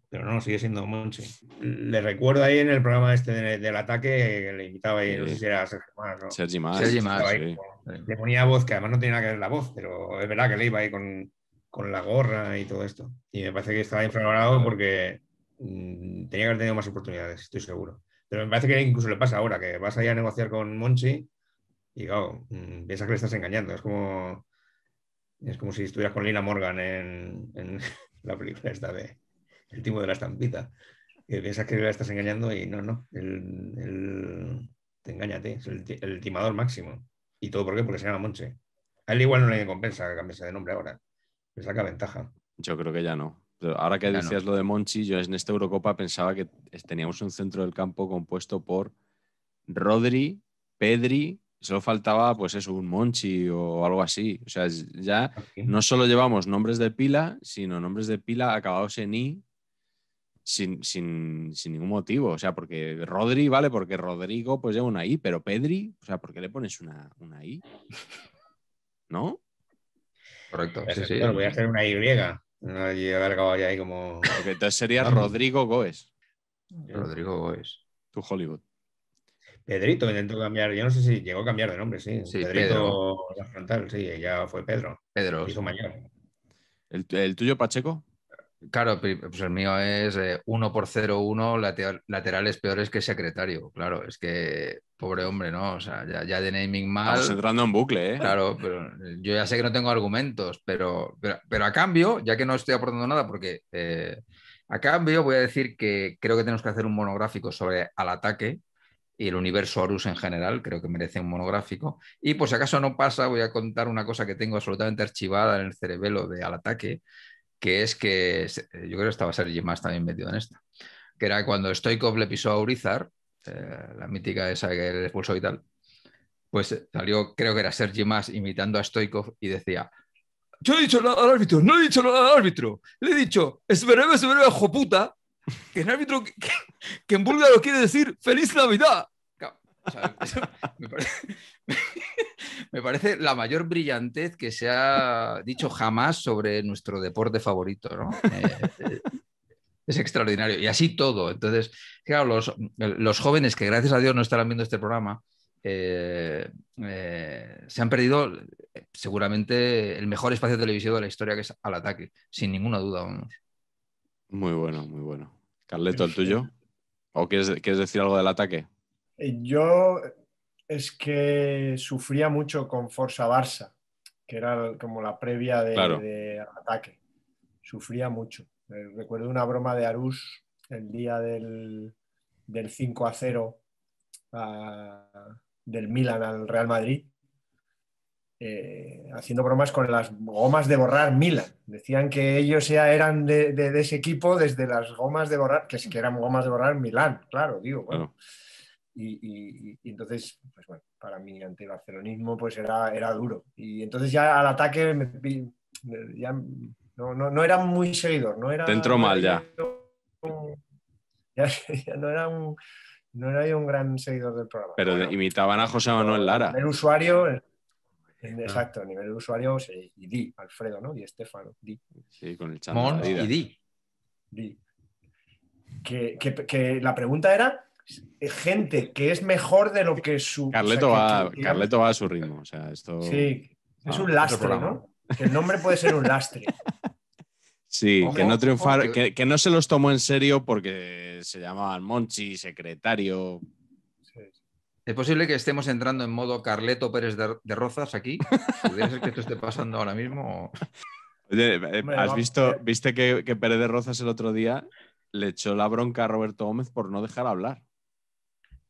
Pero no, sigue siendo Monchi. Le recuerdo ahí en el programa este del ataque, le invitaba ahí, no sé si era Sergio Más. Sergio Sergi sí. le ponía voz, que además no tenía que ver la voz, pero es verdad que le iba ahí con, con la gorra y todo esto. Y me parece que estaba infravalorado porque mm, tenía que haber tenido más oportunidades, estoy seguro. Pero me parece que incluso le pasa ahora, que vas ahí a negociar con Monchi y, claro, mm, piensas que le estás engañando. Es como, es como si estuvieras con Lina Morgan en, la película esta de El timo de la estampita. Que piensas que le estás engañando y no, no. te engañate, es el, timador máximo. ¿Y todo por qué? Porque se llama Monchi. A él igual no le compensa que cambiarse de nombre ahora saca ventaja. Yo creo que ya no. ahora que decías lo de Monchi, yo en esta Eurocopa pensaba que teníamos un centro del campo compuesto por Rodri, Pedri, solo faltaba pues eso, un Monchi o algo así. O sea, ya no solo llevamos nombres de pila, sino nombres de pila acabados en I sin, ningún motivo. O sea, porque Rodri, vale, porque Rodrigo pues lleva una I, pero Pedri, o sea, ¿por qué le pones una, una I? ¿No? Correcto, sí, sí. Voy a hacer una Y. ahí como. entonces sería Rodrigo Goes. Rodrigo Goes. Tu Hollywood. Pedrito intento cambiar, yo no sé si llegó a cambiar de nombre, sí. Pedrito la Frontal, sí, ya fue Pedro. Pedro. Hizo mayor. ¿El, ¿El, tuyo, Pacheco? Claro, pues el mío es 1 eh, por 0-1, laterales peores que secretario. Claro, es que pobre hombre, ¿no? O sea, ya, de naming mal. Estamos entrando en bucle, ¿eh? Claro, pero yo ya sé que no tengo argumentos, pero, pero, a cambio, ya que no estoy aportando nada, porque eh, a cambio voy a decir que creo que tenemos que hacer un monográfico sobre al ataque y el universo Horus en general, creo que merece un monográfico. Y por si acaso no pasa, voy a contar una cosa que tengo absolutamente archivada en el cerebelo de al ataque, que es que yo creo que estaba Sergi más también metido en esta, que era cuando Stoikov le pisó a Urizar eh, la mítica esa que el expulsó y tal, pues eh, salió, creo que era Sergi Más, imitando a Stoikov y decía, yo he dicho nada al árbitro, no he dicho nada al árbitro, le he dicho, es breve, es breve, puta que el árbitro que, en búlgaro quiere decir feliz Navidad. me, parece, la mayor brillantez que se ha dicho jamás sobre nuestro deporte favorito, ¿no? Eh, extraordinario. Y así todo. Entonces, claro, los, los jóvenes que gracias a Dios no estarán viendo este programa, eh, eh, se han perdido eh, seguramente el mejor espacio televisivo de la historia, que es al ataque, sin ninguna duda, Muy bueno, muy bueno. Carleto, el tuyo. ¿O quieres, decir algo del ataque? Yo es que sufría mucho con Forza Barça, que era como la previa de, ataque. Sufría mucho. Eh, recuerdo una broma de Arús el día del, 5 a 0 ah, del Milan al Real Madrid, eh, haciendo bromas con las gomas de borrar Milan. Decían que ellos ya eran de, ese equipo desde las gomas de borrar, que si que eran gomas de borrar Milan, claro, digo, bueno. Y, entonces, pues bueno, para mí antibarcelonismo pues era, era duro. Y entonces ya al ataque me, ya no, era muy seguidor, no era... Te mal ya. no era un no era un gran seguidor del programa. Pero imitaban a José Manuel Lara. el usuario, eh, ah. exacto, a nivel usuario, y Di, Alfredo, ¿no? y Estefano, Sí, con el chat. y Di. Que, la pregunta era gente que es mejor de lo que su... Carleto, va, a su ritmo, o sea, esto... Sí, es ah, un lastre, ¿no? el nombre puede ser un lastre. Sí, que no triunfar, que, no se los tomó en serio porque se llamaban Monchi, secretario. ¿Es posible que estemos entrando en modo Carleto Pérez de, Rozas aquí? ¿Podría ser que esto esté pasando ahora mismo? Oye, eh, eh, ¿has visto, eh. viste que, Pérez de Rozas el otro día le echó la bronca a Roberto Gómez por no dejar hablar?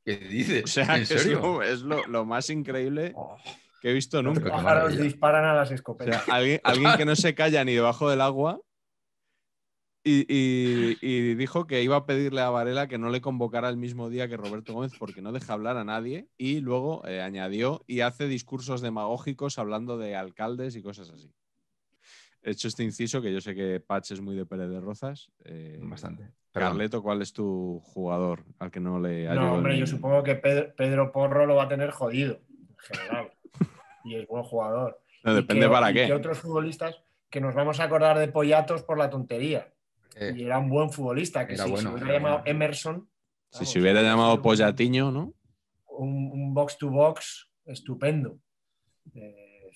¿Qué dices? O sea, ¿En serio? es, lo, más increíble oh. que he visto nunca. Los pájaros disparan a las escopetas. alguien que no se calla ni debajo del agua y, dijo que iba a pedirle a Varela que no le convocara el mismo día que Roberto Gómez porque no deja hablar a nadie. Y luego eh, añadió y hace discursos demagógicos hablando de alcaldes y cosas así. He hecho este inciso que yo sé que Patch es muy de Pérez de Rozas. Eh, Bastante. Carleto, ¿cuál es tu jugador al que no le ha No, hombre, yo supongo que Pedro, Porro lo va a tener jodido en general. y es buen jugador. No, depende para qué. Que otros futbolistas que nos vamos a acordar de Pollatos por la tontería eh, y era un buen futbolista, que si se hubiera llamado Emerson. Si se hubiera pues, llamado Pollatiño, ¿no? Un, box to box estupendo. Eh,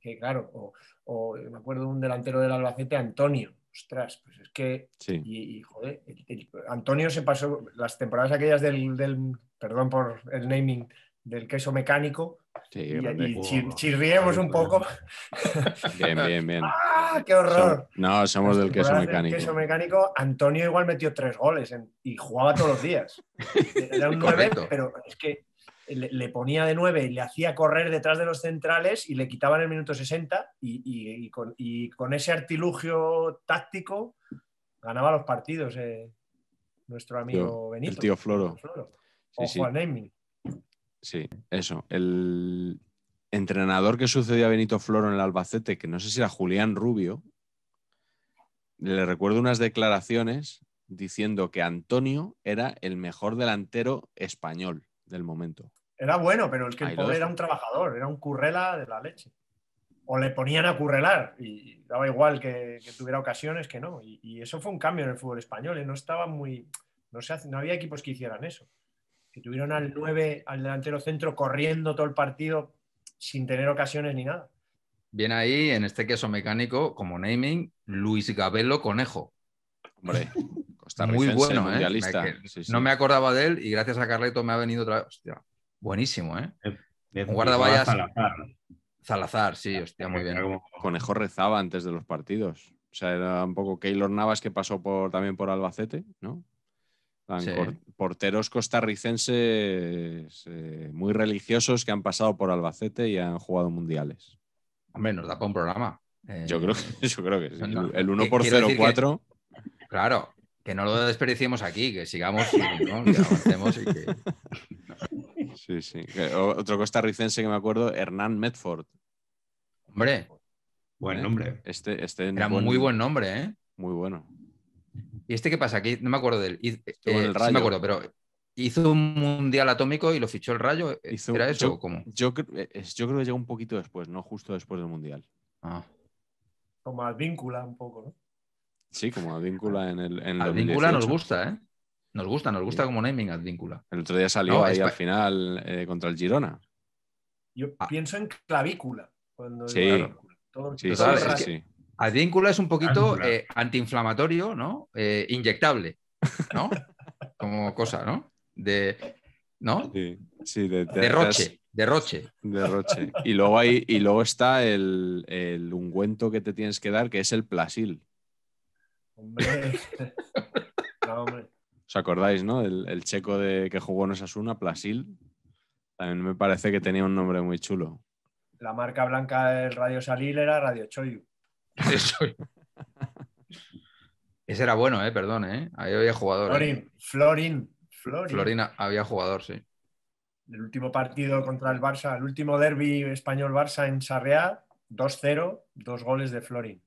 que claro, o, me acuerdo de un delantero del Albacete, Antonio. Ostras, pues es que. Y, joder, Antonio se pasó las temporadas aquellas del, Perdón por el naming, del queso mecánico, Sí, y, y chirriemos un poco. Bien, bien, bien. Ah, Ah, qué horror! no, somos del queso mecánico. Antonio igual metió tres goles y jugaba todos los días. Era un pero es que le, ponía de nueve y le hacía correr detrás de los centrales y le quitaban el minuto 60 y, con, ese artilugio táctico ganaba los partidos eh, nuestro amigo Benito. El tío Floro. O Juan Sí, eso. El, entrenador que sucedió a Benito Floro en el Albacete, que no sé si era Julián Rubio, le recuerdo unas declaraciones diciendo que Antonio era el mejor delantero español del momento. Era bueno, pero es que el poder era un trabajador, era un currela de la leche. O le ponían a currelar y daba igual que, tuviera ocasiones que no. Y, eso fue un cambio en el fútbol español. y ¿eh? No estaba muy. No, se, no había equipos que hicieran eso. Que tuvieron al 9, al delantero centro corriendo todo el partido sin tener ocasiones ni nada. Viene ahí, en este queso mecánico, como naming, Luis Gabelo Conejo. Hombre, muy bueno, ¿eh? No me acordaba de él y gracias a Carleto me ha venido otra vez. Hostia, buenísimo, ¿eh? Un Salazar. Salazar, sí, hostia, muy bien. Conejo rezaba antes de los partidos. O sea, era un poco Keylor Navas que pasó por, también por Albacete, ¿no? Porteros costarricenses eh, muy religiosos que han pasado por Albacete y han jugado mundiales. Hombre, nos da para programa. yo, creo que, eh, yo creo el 1 por 04. 4. claro, que no lo desperdiciemos aquí, que sigamos y, Sí, sí. Otro costarricense que me acuerdo, Hernán Medford. Hombre. Buen eh, nombre. Este, este Era muy buen nombre, ¿eh? Muy bueno. ¿Y este qué pasa? Aquí no me acuerdo de él. Eh, me acuerdo, pero hizo un mundial atómico y lo fichó el Rayo. ¿e-, ¿Era eso yo, eh, Yo, creo que llegó un poquito después, no justo después del mundial. Ah. Como Advíncula un poco, ¿no? Sí, como Advíncula en el. Advíncula nos gusta, ¿eh? Nos gusta, nos gusta como naming Advíncula. El otro día salió ahí al final eh, contra el Girona. Yo ah. pienso en clavícula. Cuando sí, sí, sí. Advíncula es un poquito eh, antiinflamatorio, ¿no? Eh, inyectable, ¿no? Como cosa, ¿no? De, ¿no? Sí, de, derroche, derroche. Derroche. Y luego, y luego está el, ungüento que te tienes que dar, que es el plasil. Hombre. No, hombre. ¿Os acordáis, no? El, checo de, que jugó en Osasuna, Plasil. También me parece que tenía un nombre muy chulo. La marca blanca del Radio Salil era Radio Choyu. Ese era bueno, eh, perdón, ¿eh? Ahí había jugador. Eh. Florin, Florin, ah, había jugador, sí. El último partido contra el Barça, el último derby español-Barça en Sarriá, 2-0, dos goles de Florin.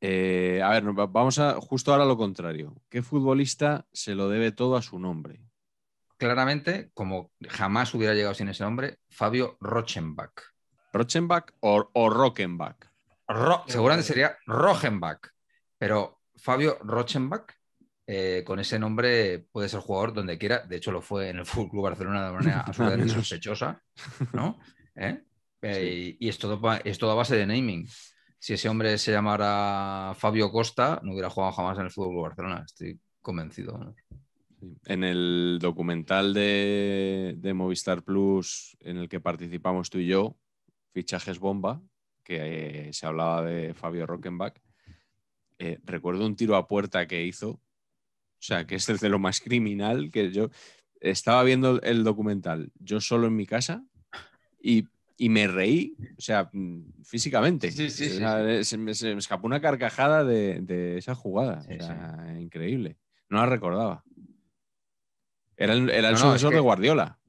Eh, a ver, vamos a justo ahora lo contrario. ¿Qué futbolista se lo debe todo a su nombre? Claramente, como jamás hubiera llegado sin ese nombre, Fabio Rochenbach. ¿Rochenbach o, o Rockenbach? seguramente eh, sería Rochenbach, pero Fabio Rochenbach, eh, con ese nombre puede ser jugador donde quiera. De hecho, lo fue en el FC Barcelona de manera absolutamente sospechosa, ¿no? ¿Eh? Y, esto es, todo, a base de naming. Si ese hombre se llamara Fabio Costa, no hubiera jugado jamás en el FC Barcelona, estoy convencido. En el documental de Movistar Plus en el que participamos tú y yo, Fichajes Bomba, que eh, se hablaba de Fabio Rockenbach, eh, recuerdo un tiro a puerta que hizo, o sea, que es de lo más criminal que yo estaba viendo el documental yo solo en mi casa y, me reí, o sea, mm, físicamente. se, me, escapó una carcajada de, esa jugada, increíble. No la recordaba. Era el, sucesor de Guardiola.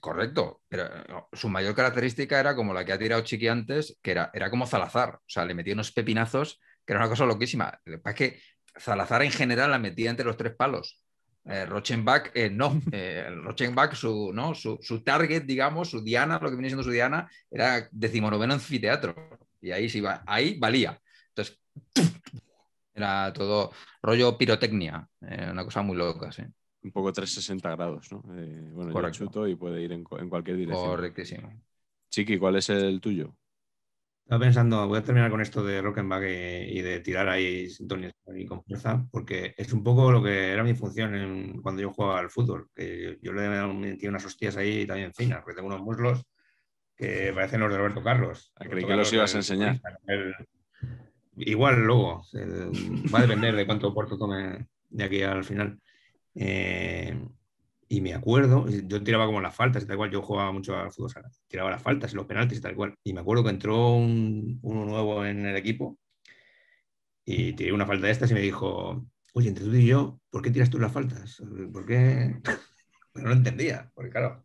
Correcto, pero su mayor característica era como la que ha tirado Chiqui antes, que era, era como Zalazar, o sea, le metía unos pepinazos, que era una cosa loquísima. Lo que es que Zalazar en general la metía entre los tres palos. Eh, Rochenbach, eh, no, eh, Rochenbach, su, ¿no? Su, target, digamos, su diana, lo que viene siendo su diana, era decimonoveno anfiteatro, y ahí sí va, ahí valía. Entonces, era todo rollo pirotecnia, una cosa muy loca, sí un poco 360 grados, ¿no? Eh, bueno, chuto y puede ir en, cualquier dirección. Correctísimo. Chiqui, ¿cuál es el tuyo? Estaba pensando, voy a terminar con esto de Rockenbach y, de tirar ahí sintonía y con fuerza, porque es un poco lo que era mi función cuando yo jugaba al fútbol. Que yo, le metido unas hostias ahí también finas, porque tengo unos muslos que parecen los de Roberto Carlos. creí que los ibas a enseñar. igual luego, va a depender de cuánto puerto tome de aquí al final. Eh, y me acuerdo, yo tiraba como las faltas y tal cual, yo jugaba mucho al fútbol sala, tiraba las faltas los penaltis y tal cual. Y me acuerdo que entró uno nuevo en el equipo y tiré una falta de estas y me dijo, oye, entre tú y yo, ¿por qué tiras tú las faltas? ¿Por qué? Pero entendía, porque claro.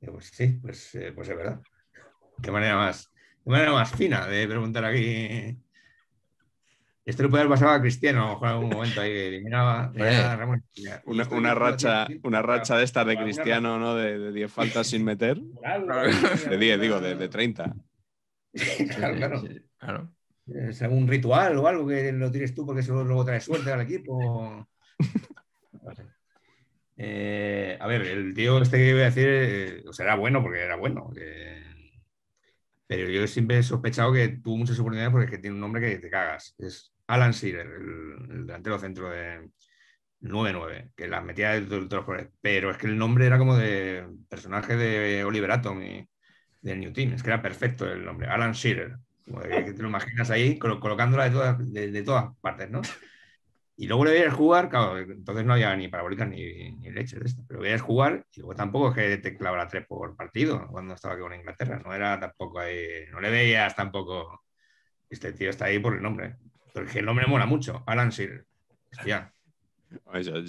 pues sí, pues, eh, pues, es verdad. Qué manera más, qué manera más fina de preguntar aquí esto lo puede a Cristiano, a en algún momento ahí eliminaba. Una, racha, una racha de estas de Cristiano, ¿no? De 10 faltas sin meter. De 10, digo, de, 30. claro, claro. ¿Es algún ritual o algo que lo tienes tú porque solo luego traes suerte al equipo? Eh, a ver, el tío este que iba a decir, eh, o sea, era bueno porque era bueno. pero yo siempre he sospechado que tuvo muchas oportunidades porque es que tiene un nombre que te cagas. Es Alan Shearer, el, delantero centro de 9-9, que las metía de todos los Pero es que el nombre era como de personaje de Oliver Atom y del New Team. Es que era perfecto el nombre, Alan Shearer. Como te lo imaginas ahí colocándola de todas, de, todas partes, ¿no? Y luego le veías jugar, claro, entonces no había ni parabólicas ni, ni leches de esto, pero veías jugar y luego tampoco es que te clavara tres por partido cuando estaba aquí con Inglaterra, no era tampoco ahí, no le veías tampoco, este tío está ahí por el nombre. ¿eh? porque el hombre mola mucho, Alan Shearer. Hostia. Yo,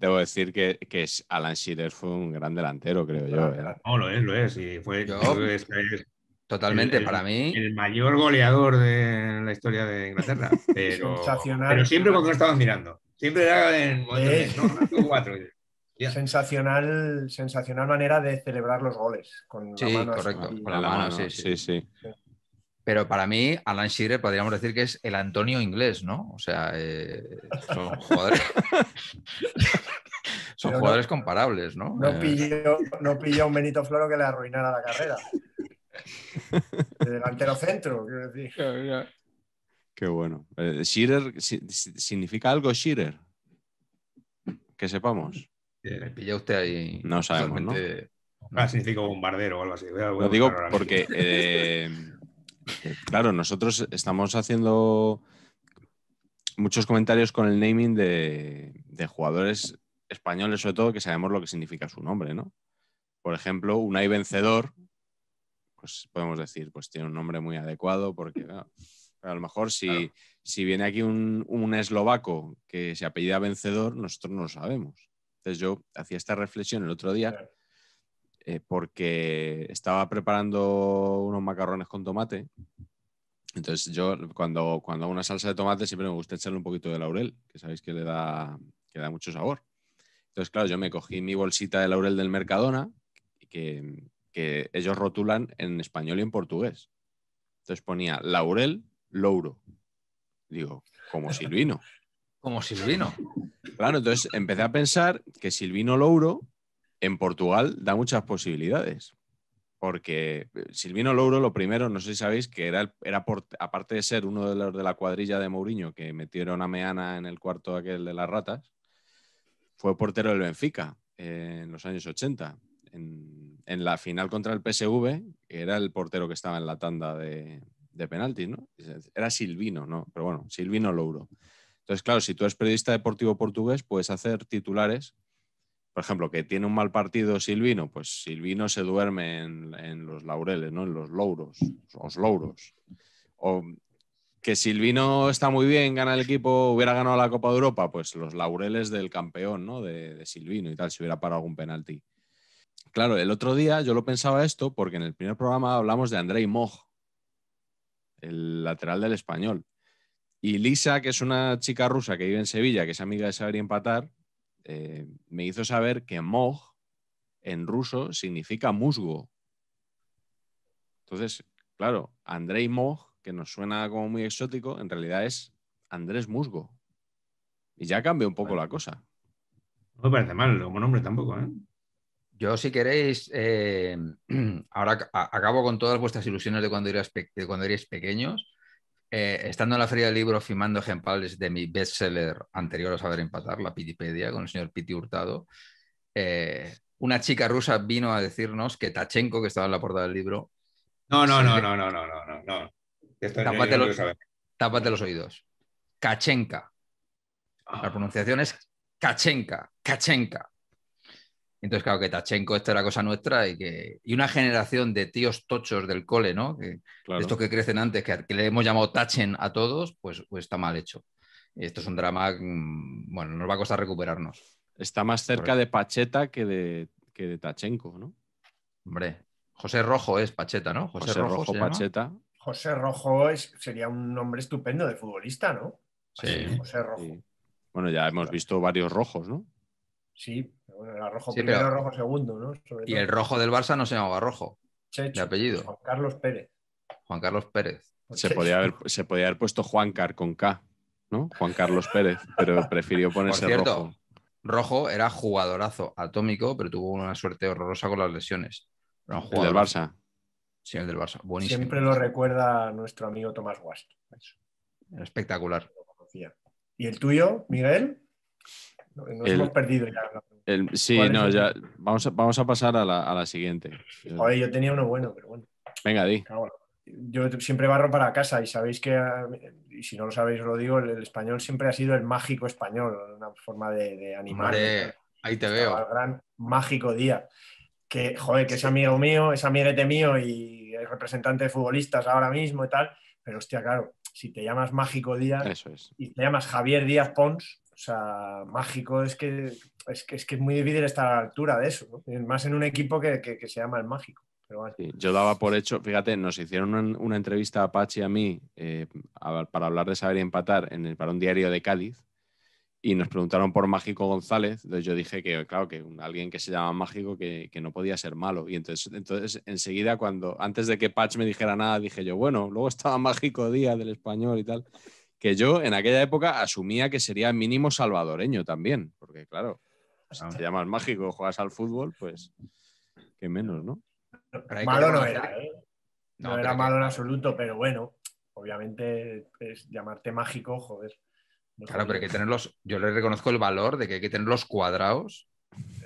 debo, decir que, que, Alan Shearer fue un gran delantero, creo yo. ¿eh? No, lo es, lo es. Y fue, totalmente, para mí. El mayor goleador de la historia de Inglaterra. Pero, Sensacional. pero siempre porque lo estaban mirando. Siempre era en Sensacional, manera de celebrar los goles. sí, correcto. Con la, mano, sí. sí. Pero para mí, Alan Shearer podríamos decir que es el Antonio inglés, ¿no? O sea, eh, son jugadores, son jugadores comparables, ¿no? No eh. pilló, no un Benito Floro que le arruinara la carrera. delantero centro, quiero decir. Qué bueno. Eh, Shearer, ¿significa algo Shearer? Que sepamos. pilla usted ahí. No sabemos, ¿no? Ah, significa bombardero o algo así. Lo digo porque... Eh, claro, nosotros estamos haciendo muchos comentarios con el naming de, jugadores españoles, sobre todo, que sabemos lo que significa su nombre, ¿no? Por ejemplo, un hay Vencedor, pues podemos decir, pues tiene un nombre muy adecuado, porque a lo mejor si, si viene aquí un, un, eslovaco que se apellida Vencedor, nosotros no lo sabemos. Entonces yo hacía esta reflexión el otro día eh, porque estaba preparando unos macarrones con tomate. Entonces yo cuando, cuando hago una salsa de tomate siempre me gusta echarle un poquito de laurel, que sabéis que le da, da mucho sabor. Entonces, claro, yo me cogí mi bolsita de laurel del Mercadona, que, que ellos rotulan en español y en portugués. Entonces ponía laurel, louro. Digo, como silvino. como silvino. Claro, entonces empecé a pensar que silvino louro en Portugal da muchas posibilidades. Porque eh, Silvino Louro, lo primero, no sé si sabéis, que era, era aparte de ser uno de los de la cuadrilla de Mourinho que metieron a Meana en el cuarto aquel de las ratas, fue portero del Benfica en los años 80. En, la final contra el PSV, era el portero que estaba en la tanda de, de penaltis, ¿no? Era Silvino, ¿no? Pero bueno, Silvino Louro. Entonces, claro, si tú eres periodista deportivo portugués, puedes hacer titulares por ejemplo, que tiene un mal partido Silvino, pues Silvino se duerme en, los laureles, ¿no? En los louros los louros O que Silvino está muy bien, gana el equipo, hubiera ganado la Copa de Europa, pues los laureles del campeón, ¿no? De, Silvino y tal, si hubiera parado algún penalti. Claro, el otro día yo lo pensaba esto porque en el primer programa hablamos de Andrei Moj, el lateral del español. Y Lisa, que es una chica rusa que vive en Sevilla, que es amiga de Saber Empatar, eh, me hizo saber que moj en ruso significa musgo. Entonces, claro, Andrei Moj, que nos suena como muy exótico, en realidad es Andrés Musgo. Y ya cambia un poco la cosa. No me parece mal como nombre tampoco, ¿eh? Yo, si queréis, eh, ahora acabo con todas vuestras ilusiones de cuando eres pequeños eh, estando en la feria del libro firmando ejemplares de mi bestseller anterior a saber empatar, la Pitipedia, con el señor Piti Hurtado, eh, una chica rusa vino a decirnos que Tachenko, que estaba en la portada del libro... No, no, no, no, no, no, no, no, Tápate, los, los, oídos. Kachenka. La ah. pronunciación es Kachenka, Kachenka. Entonces, claro, que Tachenko, esta era cosa nuestra y que una generación de tíos tochos del cole, ¿no? Que, Estos que crecen antes, que, le hemos llamado Tachen a todos, pues, pues está mal hecho. Esto es un drama, mm, bueno, nos va a costar recuperarnos. Está más cerca de Pacheta que de, que de Tachenko, ¿no? Hombre, José Rojo es Pacheta, ¿no? José, Rojo, Pacheta. José Rojo es, sería un nombre estupendo de futbolista, ¿no? Sí. José Rojo. Bueno, ya hemos visto varios rojos, ¿no? Sí, bueno, era rojo primero, rojo segundo, ¿no? y el rojo del Barça no se llamaba rojo. de apellido. Juan Carlos Pérez. Juan Carlos Pérez. Pues se podía, haber, se podía, haber, puesto Juan Car con K, ¿no? Juan Carlos Pérez, pero prefirió ponerse Por cierto, rojo. era jugadorazo atómico, pero tuvo una suerte horrorosa con las lesiones. ¿El del Barça? Sí, el del Barça. Buenísimo. Siempre lo recuerda nuestro amigo Tomás Guas. Espectacular. ¿Y el tuyo, Miguel? Nos hemos perdido ya. sí, no, ya. Vamos a, vamos a pasar a la, siguiente. Joder, yo tenía uno bueno, pero bueno. Venga, di. Yo siempre barro para casa y sabéis que, y si no lo sabéis, lo digo, el, español siempre ha sido el mágico español, una forma de, animar. ahí te veo. El gran mágico día. Que, joder, que es amigo mío, es amiguete mío y es representante de futbolistas ahora mismo y tal. Pero hostia, claro, si te llamas Mágico Díaz Eso es. y te llamas Javier Díaz Pons, o sea, mágico es que es, que, muy difícil estar a la altura de eso, más en un equipo que, que, se llama el mágico. yo daba por hecho, fíjate, nos hicieron una, entrevista a Pachi y a mí eh, para hablar de saber y empatar en el, para un diario de Cádiz y nos preguntaron por Mágico González. Entonces yo dije que, claro, que alguien que se llama Mágico que, no podía ser malo. Y entonces, entonces, enseguida, cuando antes de que Patch me dijera nada, dije yo, bueno, luego estaba Mágico Día del español y tal que yo en aquella época asumía que sería mínimo salvadoreño también, porque claro, si pues, te llamas mágico, juegas al fútbol, pues qué menos, ¿no? Malo no era, ¿eh? No, era malo en absoluto, pero bueno, obviamente es llamarte mágico, joder. claro, pero hay que tenerlos, yo le reconozco el valor de que hay que tener los cuadrados,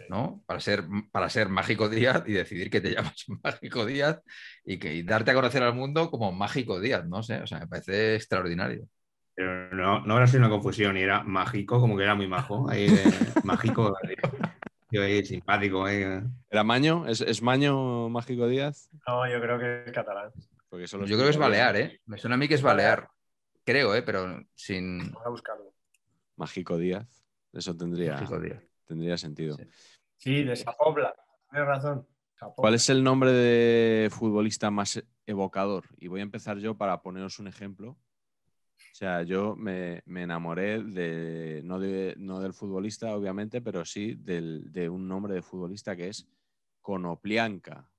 ¿no? Para ser, para ser Mágico Díaz y decidir que te llamas Mágico Díaz y que darte a conocer al mundo como Mágico Díaz, no sé, o sea, me parece extraordinario. Pero no, no habrá sido una confusión y era mágico, como que era muy majo. mágico, simpático. Eh. ¿Era Maño? ¿Es, Maño Mágico Díaz? No, yo creo que es catalán. Porque yo creo que es Balear, ¿eh? Me suena a mí que es Balear. Creo, ¿eh? Pero sin. a buscarlo. Mágico Díaz. Eso tendría, sentido. Sí. de Sapobla. Tienes razón. ¿Cuál es el nombre de futbolista más evocador? Y voy a empezar yo para poneros un ejemplo sea, yo me, enamoré de no, no, del futbolista, obviamente, pero sí de un nombre de futbolista que es Konoplianka.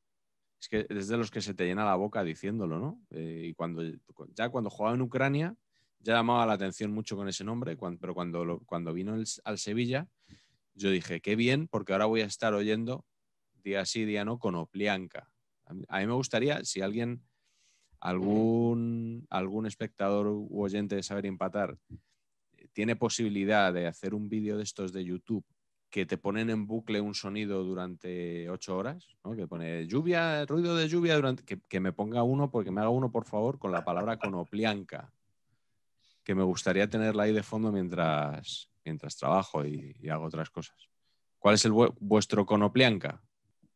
Es que desde los que se te llena la boca diciéndolo, ¿no? Eh, y cuando, ya cuando jugaba en Ucrania, ya llamaba la atención mucho con ese nombre, pero cuando, cuando vino al Sevilla, yo dije, qué bien, porque ahora voy a estar oyendo día sí, día no, Konoplianka. a mí me gustaría, si alguien ¿Algún, espectador u oyente de Saber Empatar eh, tiene posibilidad de hacer un vídeo de estos de YouTube que te ponen en bucle un sonido durante ocho horas, que pone lluvia, ruido de lluvia, durante, que, me ponga uno, porque me haga uno, por favor, con la palabra conoplianca, que me gustaría tenerla ahí de fondo mientras, mientras trabajo y, hago otras cosas. ¿Cuál es el vuestro conoplianca?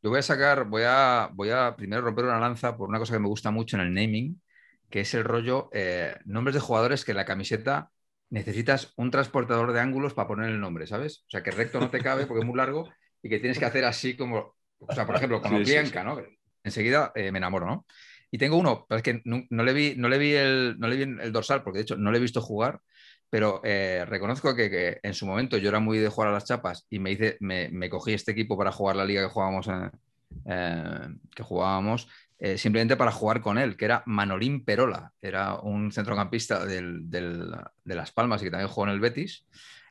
voy a sacar, voy a, voy a primero romper una lanza por una cosa que me gusta mucho en el naming, que es el rollo eh, nombres de jugadores que en la camiseta necesitas un transportador de ángulos para poner el nombre, ¿sabes? O sea, que recto no te cabe porque es muy largo y que tienes que hacer así como, o sea, por ejemplo, con Bianca, ¿no? Enseguida eh, me enamoro, ¿no? Y tengo uno, pero es que no, le vi, no, le vi el, no le vi el dorsal, porque de hecho no le he visto jugar, pero eh, reconozco que, en su momento yo era muy de jugar a las chapas y me, hice, me, cogí este equipo para jugar la liga que jugábamos, eh, que jugábamos eh, simplemente para jugar con él, que era Manolín Perola, era un centrocampista de Las Palmas y que también jugó en el Betis.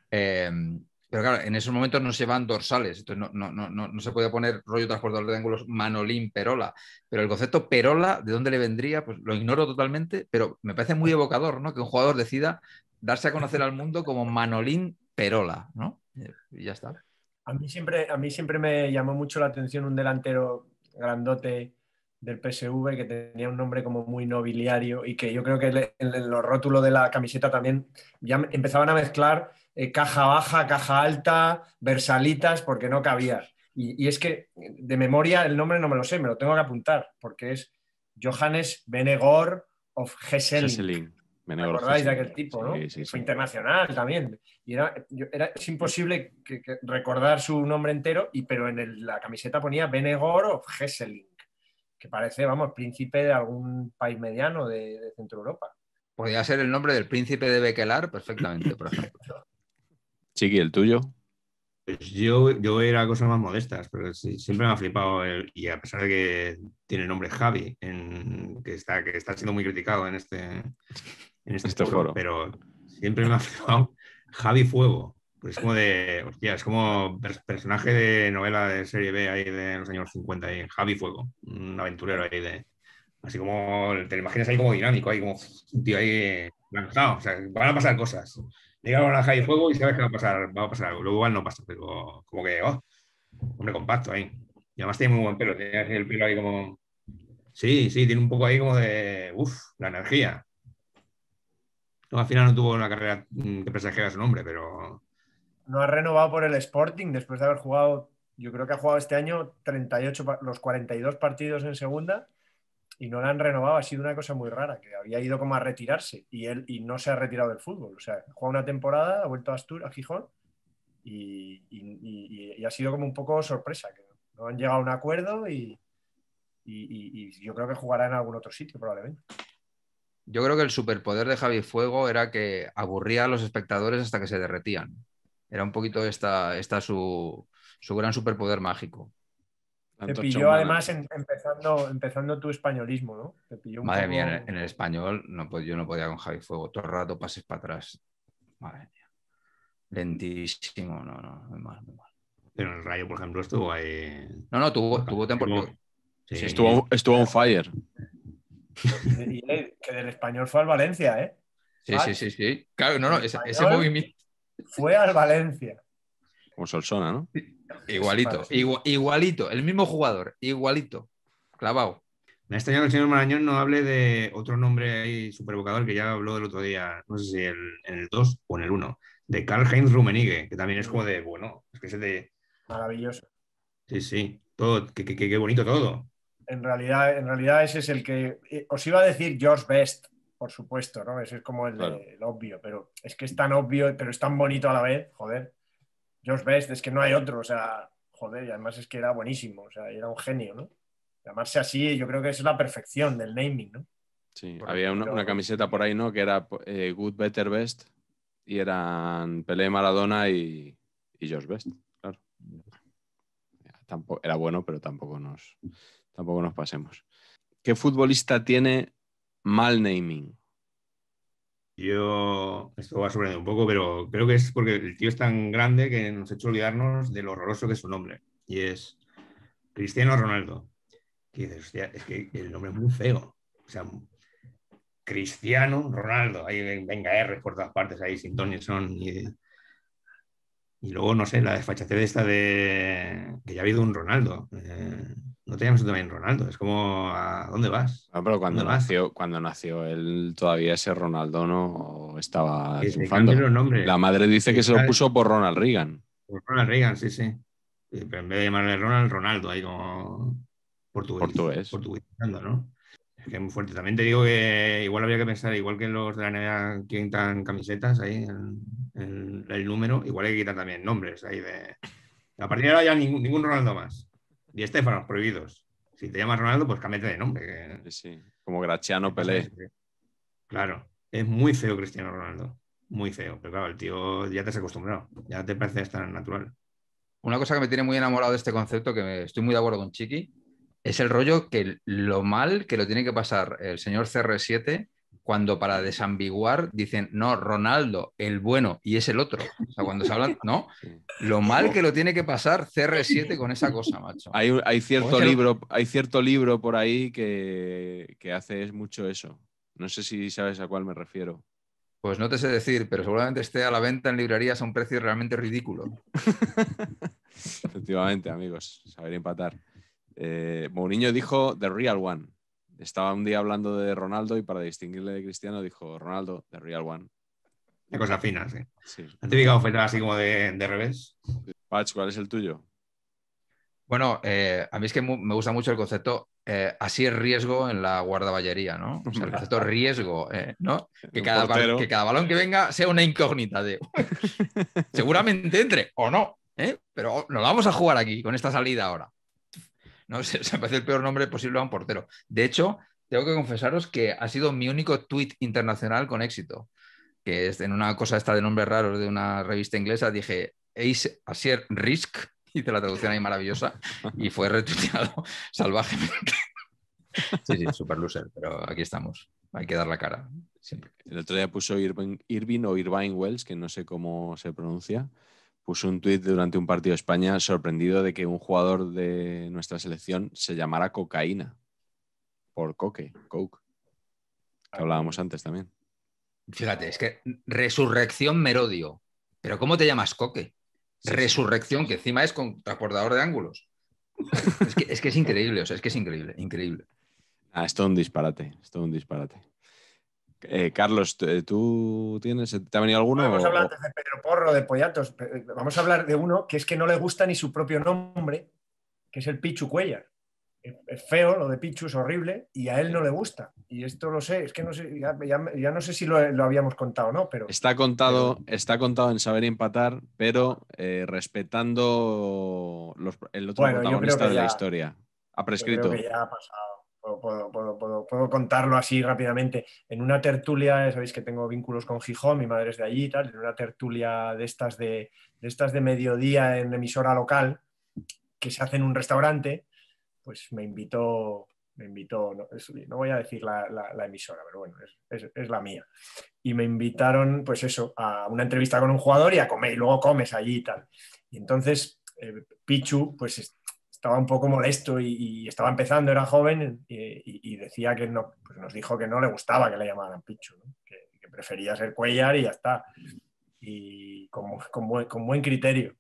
pero claro, en esos momentos no se van dorsales, entonces no, no, no, se puede poner rollo transportador de ángulos Manolín Perola. Pero el concepto Perola, ¿de dónde le vendría? Pues lo ignoro totalmente, pero me parece muy evocador, ¿no? Que un jugador decida darse a conocer al mundo como Manolín Perola, ¿no? Y ya está. A mí siempre, a mí siempre me llamó mucho la atención un delantero grandote del PSV que tenía un nombre como muy nobiliario y que yo creo que en los rótulos de la camiseta también ya empezaban a mezclar eh, caja baja, caja alta, versalitas, porque no cabía. Y, es que de memoria el nombre no me lo sé, me lo tengo que apuntar, porque es Johannes Benegor of Hesselin. Me de aquel tipo, ¿no? Fue internacional también. Y es imposible recordar su nombre entero, y, pero en la camiseta ponía Benegor o Hesseling, que parece, vamos, príncipe de algún país mediano de, Centro Europa. Podría ser el nombre del príncipe de Bekelar perfectamente, por ejemplo. Chiqui, ¿el tuyo? Pues yo, yo era cosas más modestas, pero siempre me ha flipado, y a pesar de que tiene el nombre Javi, que, está, que está siendo muy criticado en este, en este, este foro, pero siempre me ha fijado Javi Fuego. Pues es como de, hostia, es como personaje de novela de serie B ahí de los años 50, Javi Fuego, un aventurero ahí de, así como, te imaginas ahí como dinámico, ahí como tío ahí lanzado, o sea, van a pasar cosas. Llegaron a Javi Fuego y sabes que va a pasar, va a pasar algo, luego igual no pasa, pero como que, oh, hombre compacto ahí. Y además tiene muy buen pelo, tiene el pelo ahí como... Sí, sí, tiene un poco ahí como de, uff, la energía. No, al final no tuvo una carrera mm, que presagiera su nombre, pero. No ha renovado por el Sporting después de haber jugado, yo creo que ha jugado este año 38, los 42 partidos en segunda y no la han renovado. Ha sido una cosa muy rara, que había ido como a retirarse y él y no se ha retirado del fútbol. O sea, juega una temporada, ha vuelto a Asturias a Gijón y, ha sido como un poco sorpresa, que no han llegado a un acuerdo y, y yo creo que jugará en algún otro sitio probablemente. Yo creo que el superpoder de Javi Fuego era que aburría a los espectadores hasta que se derretían. Era un poquito esta, su, gran superpoder mágico. Te pilló además empezando, tu españolismo, ¿no? Madre mía, en el español yo no podía con Javi Fuego. Todo rato pases para atrás. Madre mía. Lentísimo, no, no, muy mal, Pero el Rayo, por ejemplo, estuvo ahí. No, no, tuvo, tuvo estuvo, estuvo on fire que del español fue al Valencia, ¿eh? Sí, sí, sí, sí. Claro, no, no, ese, movimiento. Fue al Valencia. Como Solsona, ¿no? Igualito, igualito, el mismo jugador, igualito, clavado. Me ha extrañado el señor Marañón no hable de otro nombre ahí supervocador que ya habló el otro día, no sé si en el 2 o en el 1, de Karl Heinz Rumenigue, que también es como de, bueno, es que es de Maravilloso. Sí, sí, todo, qué bonito todo en realidad, en realidad ese es el que. Eh, os iba a decir George Best, por supuesto, ¿no? Ese es como el, obvio, pero es que es tan obvio, pero es tan bonito a la vez, joder. George Best, es que no hay otro, o sea, joder, y además es que era buenísimo, o sea, era un genio, ¿no? Llamarse así, yo creo que es la perfección del naming, ¿no? Sí, había una, camiseta por ahí, ¿no? Que era eh, Good, Better, Best, y eran Pelé, Maradona y, y George Best, claro. era bueno, pero tampoco nos, Tampoco nos pasemos. ¿Qué futbolista tiene mal naming? Yo, esto va a un poco, pero creo que es porque el tío es tan grande que nos ha hecho olvidarnos de lo horroroso que es su nombre. Y es Cristiano Ronaldo. Que es que el nombre es muy feo. O sea, Cristiano Ronaldo. Ahí venga R por todas partes, ahí sin Son. Y, y luego, no sé, la desfachatez esta de que ya ha habido un Ronaldo. Eh, no teníamos también también Ronaldo. Es como, ¿a dónde vas? Ah, pero cuando nació, cuando nació él, todavía ese Ronaldo no estaba triunfando. La madre dice que se lo puso por Ronald Reagan. Por Ronald Reagan, sí, sí. Pero en vez de llamarle Ronald, Ronaldo, ahí como portugués. Portugués. ¿no? Es que es muy fuerte. También te digo que igual habría que pensar, igual que los de la NBA quitan camisetas ahí, en, el número, igual hay que quitar también nombres ahí de... A partir de ahora ya ningún Ronaldo más y los prohibidos. Si te llamas Ronaldo, pues cámbiate de nombre. Sí, como Graciano Pelé. Claro, es muy feo Cristiano Ronaldo. Muy feo, pero claro, el tío ya te has acostumbrado, ya te parece tan natural. Una cosa que me tiene muy enamorado de este concepto, que estoy muy de acuerdo con Chiqui, es el rollo que lo mal que lo tiene que pasar el señor CR7 cuando para desambiguar dicen, no, Ronaldo, el bueno, y es el otro. O sea, cuando se hablan, no, lo mal que lo tiene que pasar CR7 con esa cosa, macho. Hay, cierto, libro, hay cierto libro por ahí que, que hace mucho eso. No sé si sabes a cuál me refiero. Pues no te sé decir, pero seguramente esté a la venta en librerías a un precio realmente ridículo. Efectivamente, amigos, saber empatar. Eh, Mourinho dijo The Real One estaba un día hablando de Ronaldo y para distinguirle de Cristiano dijo Ronaldo, the real one. Una cosa fina, sí. sí. La típica así como de, revés. Pach, ¿cuál es el tuyo? Bueno, eh, a mí es que me gusta mucho el concepto eh, así es riesgo en la guardaballería, ¿no? el concepto riesgo, eh, ¿no? Que cada, balón, que cada, balón que venga sea una incógnita de... Seguramente entre o no, ¿eh? pero nos vamos a jugar aquí con esta salida ahora. No sé, se me parece el peor nombre posible a un portero. De hecho, tengo que confesaros que ha sido mi único tweet internacional con éxito. Que es en una cosa esta de nombres raros de una revista inglesa, dije Ace Asier Risk, hice la traducción ahí maravillosa, y fue retuiteado salvajemente. Sí, sí, super loser, pero aquí estamos. Hay que dar la cara El otro día puso Irving, Irving o Irvine Wells, que no sé cómo se pronuncia, puso un tuit durante un partido de España sorprendido de que un jugador de nuestra selección se llamara cocaína por coque, coke, hablábamos antes también. Fíjate, es que resurrección merodio. Pero ¿cómo te llamas coque? resurrección, que encima es con transportador de ángulos. es, que, es, que, es increíble, o sea, es que es increíble, increíble. Ah, es todo un disparate, es todo un disparate. Eh, Carlos, ¿tú tienes? Eh, ¿Te ha venido alguno? Vamos a hablar antes de Pedro Porro, de Pollatos. Eh, vamos a hablar de uno que es que no le gusta ni su propio nombre, que es el Pichu Cuellar. Es feo, lo de Pichu es horrible y a él no le gusta. Y esto lo sé, es que no sé, ya, no sé si lo, habíamos contado no, pero. Está contado, Está contado en saber empatar, pero respetando los, el otro protagonista de la historia. Ha prescrito. ya ha Puedo, contarlo así rápidamente. En una tertulia, sabéis que tengo vínculos con Gijón, mi madre es de allí y tal, en una tertulia de estas de, estas de mediodía en emisora local, que se hace en un restaurante, pues me invitó, me invitó, no, voy a decir la, emisora, pero bueno, es, la mía. Y me invitaron, pues eso, a una entrevista con un jugador y a comer, y luego comes allí y tal. Y entonces, eh, Pichu, pues estaba un poco molesto y, estaba empezando, era joven y, decía que no, pues nos dijo que no le gustaba que le llamaran picho que, prefería ser Cuellar y ya está, y con, con, buen, con, buen, criterio.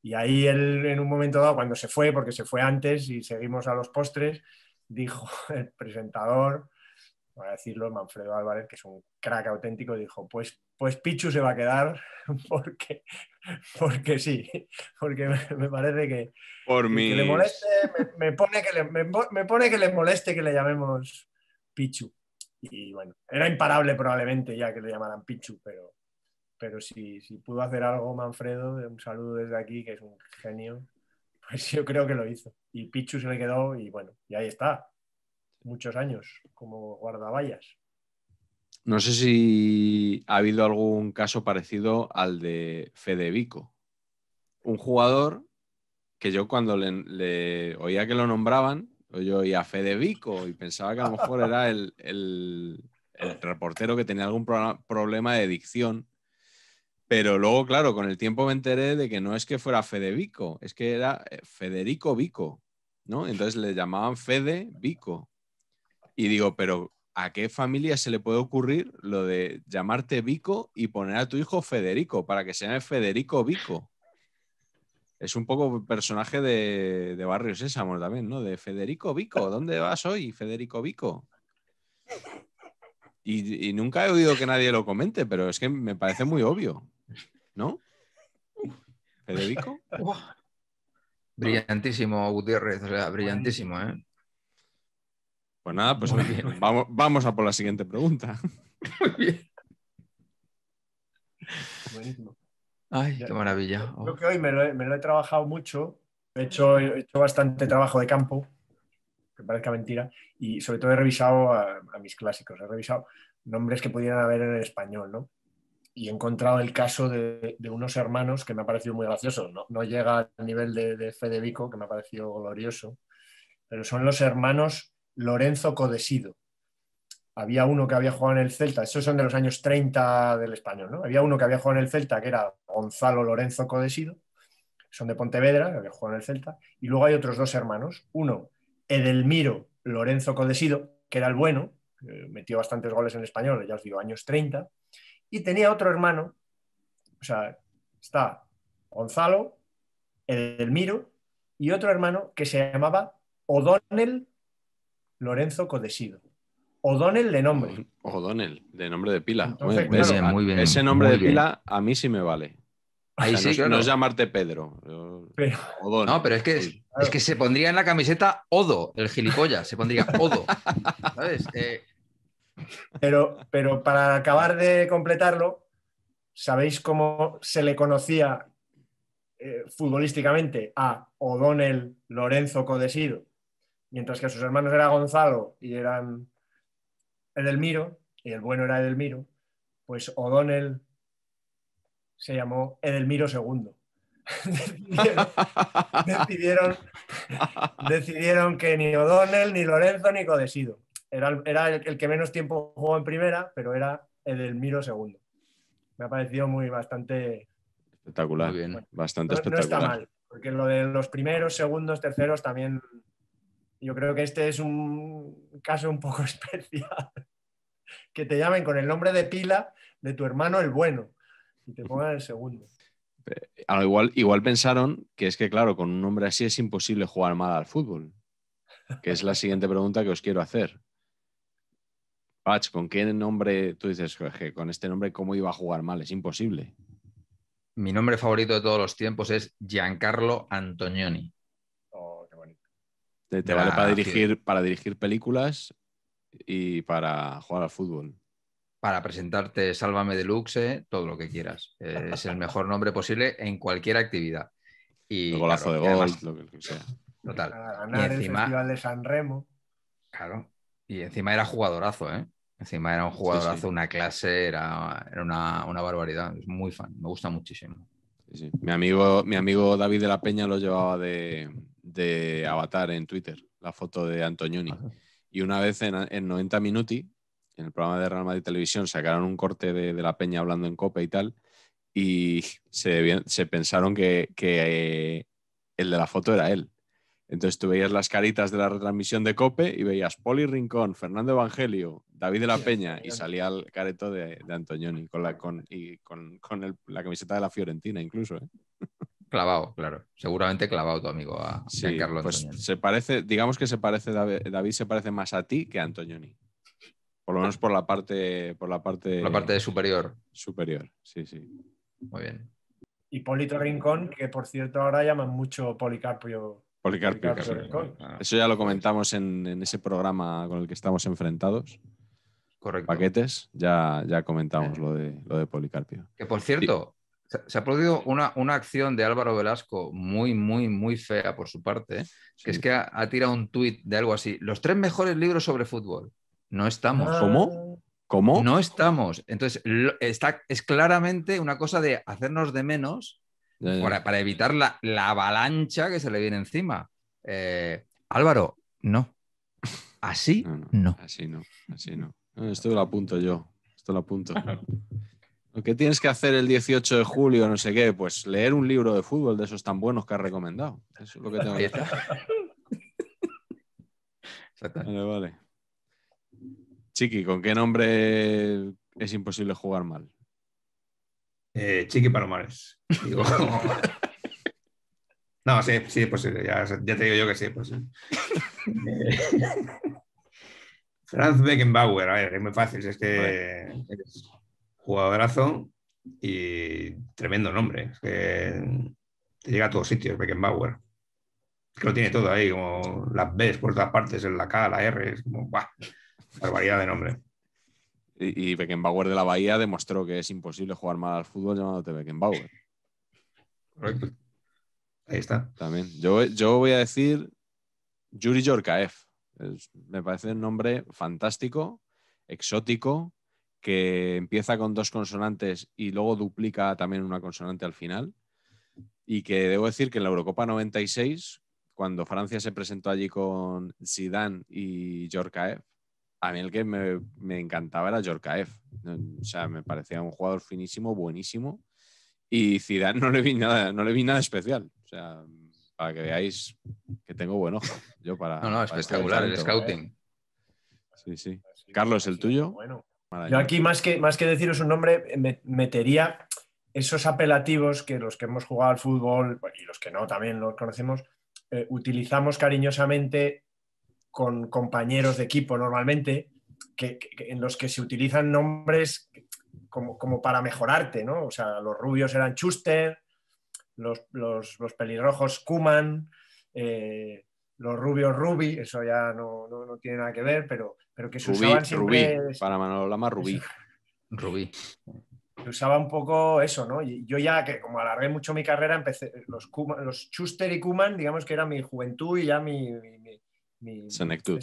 Y ahí él en un momento dado, cuando se fue, porque se fue antes y seguimos a los postres, dijo el presentador, voy a decirlo, Manfredo Álvarez, que es un crack auténtico, dijo, pues pues Pichu se va a quedar porque, porque sí, porque me parece que, Por le moleste, me, pone que le, me, pone que le moleste que le llamemos Pichu. Y bueno, era imparable probablemente ya que le llamaran Pichu, pero, pero si, si pudo hacer algo Manfredo, un saludo desde aquí, que es un genio, pues yo creo que lo hizo. Y Pichu se le quedó y bueno, y ahí está, muchos años como guardaballas. No sé si ha habido algún caso parecido al de Fede Un jugador que yo cuando le, oía que lo nombraban, yo oía a Fede y pensaba que a lo mejor era el, el, reportero que tenía algún problema de dicción. Pero luego, claro, con el tiempo me enteré de que no es que fuera Fede es que era eh, Federico Vico, ¿no? Entonces le llamaban Fede Vico. Y digo, pero ¿a qué familia se le puede ocurrir lo de llamarte Vico y poner a tu hijo Federico para que se llame Federico Vico? Es un poco personaje de, de Barrio Sésamo también, ¿no? De Federico Vico. ¿Dónde vas hoy, Federico Vico? Y, nunca he oído que nadie lo comente, pero es que me parece muy obvio, ¿no? Federico. Brillantísimo, Gutiérrez, brillantísimo, ¿eh? Pues nada, pues vamos, a por la siguiente pregunta. Muy bien. Ay, qué maravilla. Oh. Creo que hoy me lo, he, trabajado mucho. He hecho, hecho, bastante trabajo de campo, que parezca mentira, y sobre todo he revisado a, mis clásicos. He revisado nombres que pudieran haber en español, ¿no? y he encontrado el caso de, unos hermanos que me ha parecido muy gracioso. No, llega al nivel de, de Federico, que me ha parecido glorioso, pero son los hermanos Lorenzo Codesido. Había uno que había jugado en el Celta, esos son de los años 30 del español, ¿no? Había uno que había jugado en el Celta, que era Gonzalo Lorenzo Codesido, son de Pontevedra, que había jugado en el Celta, y luego hay otros dos hermanos, uno, Edelmiro Lorenzo Codesido, que era el bueno, metió bastantes goles en español, ya os digo, años 30, y tenía otro hermano, o sea, está Gonzalo, Edelmiro, y otro hermano que se llamaba O'Donnell Lorenzo Codesido. O'Donnell de nombre. O'Donnell, de nombre de pila. ese nombre de pila a mí sí me vale. Ahí sí, no, es llamarte Pedro. Pero... No, pero es que, es, que se pondría en la camiseta Odo, el gilipollas, se pondría Odo. ¿Sabes? Eh, pero, pero para acabar de completarlo, ¿sabéis cómo se le conocía eh, futbolísticamente a O'Donnell Lorenzo Codesido? mientras que sus hermanos era Gonzalo y eran Edelmiro, y el bueno era Edelmiro, pues O'Donnell se llamó Edelmiro II. decidieron, decidieron, decidieron, que ni O'Donnell, ni Lorenzo, ni Codesido. Era, el, que menos tiempo jugó en primera, pero era Edelmiro II. Me ha parecido muy bastante... Espectacular, bastante espectacular. No está mal, porque lo de los primeros, segundos, terceros también yo creo que este es un caso un poco especial. que te llamen con el nombre de pila de tu hermano el bueno y te pongan el segundo. Eh, igual, igual pensaron que es que, claro, con un nombre así es imposible jugar mal al fútbol. Que es la siguiente pregunta que os quiero hacer. Pach, ¿con qué nombre tú dices, Jorge, con este nombre cómo iba a jugar mal? Es imposible. Mi nombre favorito de todos los tiempos es Giancarlo Antonioni. Te, vale para dirigir, para dirigir películas y para jugar al fútbol. Para presentarte Sálvame Deluxe, todo lo que quieras. es el mejor nombre posible en cualquier actividad. Y, el golazo de gol, lo que sea. Total. ganar y encima, el Festival de San Remo. Claro. Y encima era jugadorazo, ¿eh? Encima era un jugadorazo, una clase, era, una, barbaridad. Es muy fan, me gusta muchísimo. mi, amigo, mi amigo David de la Peña lo llevaba de, de Avatar en Twitter, la foto de Antonioni. Y una vez en, 90 Minuti, en el programa de Real Madrid Televisión, sacaron un corte de, la peña hablando en COPE y tal, y se, pensaron que, eh, el de la foto era él. Entonces tú veías las caritas de la retransmisión de Cope y veías Poli Rincón, Fernando Evangelio, David de la Peña y salía el careto de, de Antonioni con la, y con, con el, la camiseta de la Fiorentina incluso. ¿eh? clavado, claro. Seguramente clavado tu amigo a sí, Carlos pues se parece, digamos que se parece David, se parece más a ti que a Antonioni. Por lo menos por la parte por la parte superior. Superior, sí, sí. Muy bien. Hipólito Rincón, que por cierto ahora llaman mucho Policarpio. Policarpio, ah. Eso ya lo comentamos en, ese programa con el que estamos enfrentados. Correcto. Paquetes, ya, ya comentamos eh. lo, de, lo de Policarpio. Que por cierto, se ha producido una, acción de Álvaro Velasco muy, muy, muy fea por su parte, que es que ha, tirado un tuit de algo así. Los tres mejores libros sobre fútbol. No estamos. Ah. ¿Cómo? ¿Cómo? No estamos. Entonces, está, es claramente una cosa de hacernos de menos Para, evitar la, avalancha que se le viene encima. Eh, Álvaro, no. Así no, no. Así no, así no. Esto lo apunto yo. Esto lo apunto. ¿Qué tienes que hacer el 18 de julio? No sé qué. Pues leer un libro de fútbol de esos tan buenos que has recomendado. Eso es lo que tengo que hacer. Chiqui, ¿con qué nombre es imposible jugar mal? Eh, Chiqui Palomares. no, sí, sí, pues ya, ya, te digo yo que sí. Pues, Franz Beckenbauer, a ver, es muy fácil, es que jugadorazo y tremendo nombre. te llega a todos sitios, Beckenbauer. Que lo tiene todo ahí, como las B por todas partes, en la K, la R, es como, ¡buah! Barbaridad de nombre. Y, Beckenbauer de la Bahía demostró que es imposible jugar mal al fútbol llamándote Beckenbauer. Correcto. Ahí está. También. Yo, yo voy a decir Yuri Yorkaev. me parece un nombre fantástico, exótico, que empieza con dos consonantes y luego duplica también una consonante al final. Y que debo decir que en la Eurocopa 96, cuando Francia se presentó allí con Zidane y Jorkaev, a mí el que me, encantaba era Jorkaev. O sea, me parecía un jugador finísimo, buenísimo. Y Zidane no le vi nada, no le vi nada especial. O sea, para que veáis que tengo buen ojo. Yo para, no, no, espectacular el scouting. Sí, sí. Carlos, ¿el tuyo? Bueno. Yo aquí, más que, más que deciros un nombre, metería esos apelativos que los que hemos jugado al fútbol pues, y los que no también los conocemos, eh, utilizamos cariñosamente con compañeros de equipo normalmente, que, en los que se utilizan nombres como, para mejorarte, ¿no? O sea, los rubios eran Schuster, los, pelirrojos Kuman, eh, los rubios Ruby, eso ya no, no tiene nada que ver, pero pero que se usaban siempre... Rubí, para Manolo Lama, rubí. Rubí. usaba un poco eso, ¿no? Yo ya, que como alargué mucho mi carrera, empecé los, Schuster y Kuman, digamos que era mi juventud y ya mi... mi, Senectud.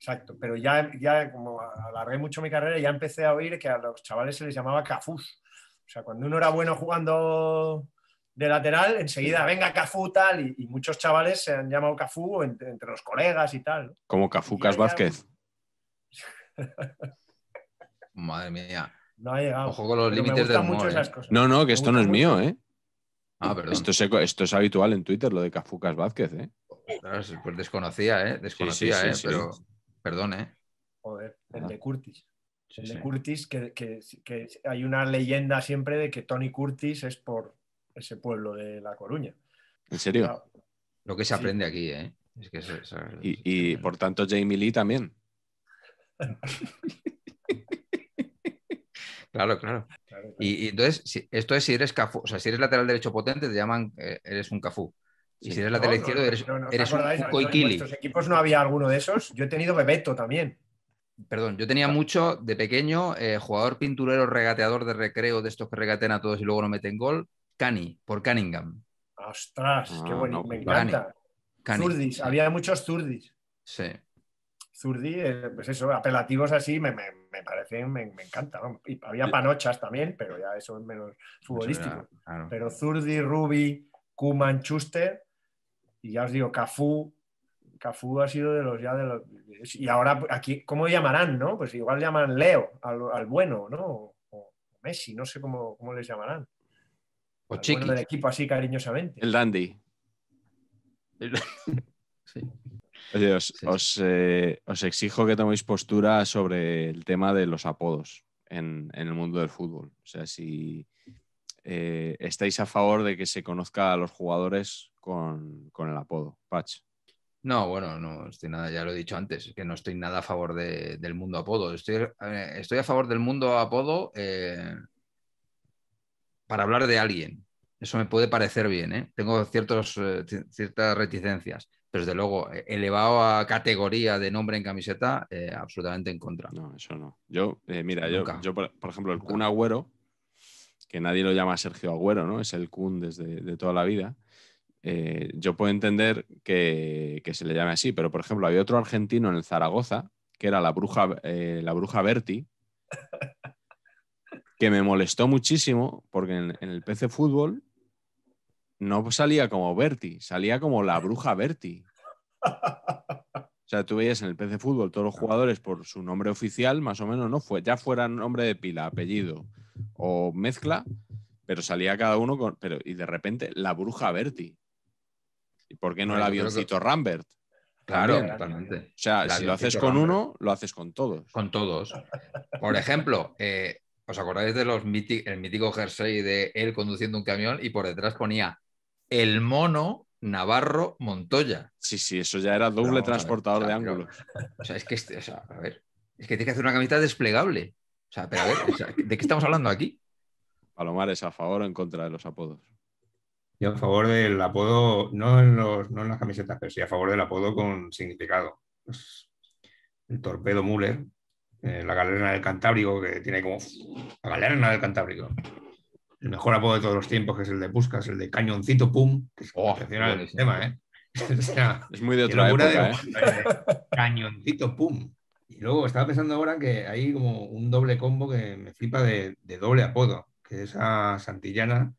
Exacto, pero ya, ya como alargué mucho mi carrera, ya empecé a oír que a los chavales se les llamaba cafús. O sea, cuando uno era bueno jugando de lateral, enseguida venga Cafú tal, y, muchos chavales se han llamado Cafú entre, los colegas y tal. Como Cafú Vázquez. Madre mía. No Ojo con los límites del humor. Eh. No, no, que esto no es mío, ¿eh? Ah, esto es, esto es habitual en Twitter, lo de Cafucas Vázquez, ¿eh? Pues desconocía, ¿eh? Desconocía, ¿eh? pero, perdón, ¿eh? el de Curtis. de Curtis, que, hay una leyenda siempre de que Tony Curtis es por ese pueblo de La Coruña. ¿En serio? Lo que se aprende aquí, ¿eh? y, y por tanto, Jamie Lee también. Claro, claro. Y, entonces, esto es si eres Cafú, o sea, si eres lateral derecho potente, te llaman, eh, eres un Cafú. Y si eres lateral izquierdo, eres, un, coiquili En nuestros equipos no había alguno de esos. Yo he tenido Bebeto también. Perdón, yo tenía mucho de pequeño, eh, jugador pinturero, regateador de recreo, de estos que regatean a todos y luego no meten gol, Cani, por Cunningham. ¡Ostras! ¡Qué ah, bueno! me encanta. Zurdis, había muchos Zurdis. Sí. Zurdi, eh, pues eso, apelativos así me, me, me parecen, me, me encanta. Y había panochas también, pero ya eso es menos futbolístico. Pero Zurdi, Ruby, Kuman, Schuster, y ya os digo, Cafú, Cafú ha sido de los ya de los. Y ahora aquí, ¿cómo llamarán, no? Pues igual llaman Leo al, bueno, ¿no? O, Messi, no sé cómo, cómo les llamarán. O Chiqui. equipo así cariñosamente. El Dandy. sí. Eh, os, exijo que toméis postura sobre el tema de los apodos en, el mundo del fútbol. O sea, si eh, estáis a favor de que se conozca a los jugadores con, el apodo, Pach No, bueno, no estoy nada, ya lo he dicho antes, que no estoy nada a favor del mundo apodo. Estoy, eh, estoy, a favor del mundo apodo para hablar de alguien. Eso me puede parecer bien, ¿eh? Tengo ciertos, ciertas reticencias desde luego, eh, elevado a categoría de nombre en camiseta, eh, absolutamente en contra. No, eso no. Yo, eh, mira, yo, por, ejemplo, el Kun Agüero, que nadie lo llama Sergio Agüero, ¿no? Es el Kun desde de toda la vida. yo puedo entender que, se le llame así, pero por ejemplo, había otro argentino en el Zaragoza, que era la bruja, la bruja Berti, que me molestó muchísimo porque en el PC Fútbol no salía como Berti, salía como la bruja Berti. O sea, tú veías en el PC Fútbol todos los jugadores por su nombre oficial, más o menos, no fue, ya fuera nombre de pila, apellido o mezcla, pero salía cada uno con. Pero, y de repente, la bruja Berti. ¿Y por qué no el avioncito Rambert? Claro, totalmente. O sea, si lo haces con uno, lo haces con todos. Con todos. Por ejemplo, eh, ¿os acordáis de los el mítico jersey de él conduciendo un camión y por detrás ponía el mono Navarro Montoya. Sí, sí, eso ya era doble transportador de ángulos. o sea, es que, este, es que tiene que hacer una camiseta desplegable. O sea, pero a ver, ¿de qué estamos hablando aquí? Palomares, ¿a favor o en contra de los apodos? Yo a favor del apodo, no en, las camisetas, pero sí a favor del apodo con significado. Pues, el torpedo Müller, eh, la galerna del Cantábrico, que tiene como. La galerna del Cantábrico el mejor apodo de todos los tiempos, que es el de Es el de Cañoncito Pum, que es oh, excepcional el tema, ¿eh? es muy de otra época, ¿eh? Cañoncito Pum. Y luego estaba pensando ahora que hay como un doble combo que me flipa de, doble apodo, que es a Santillana,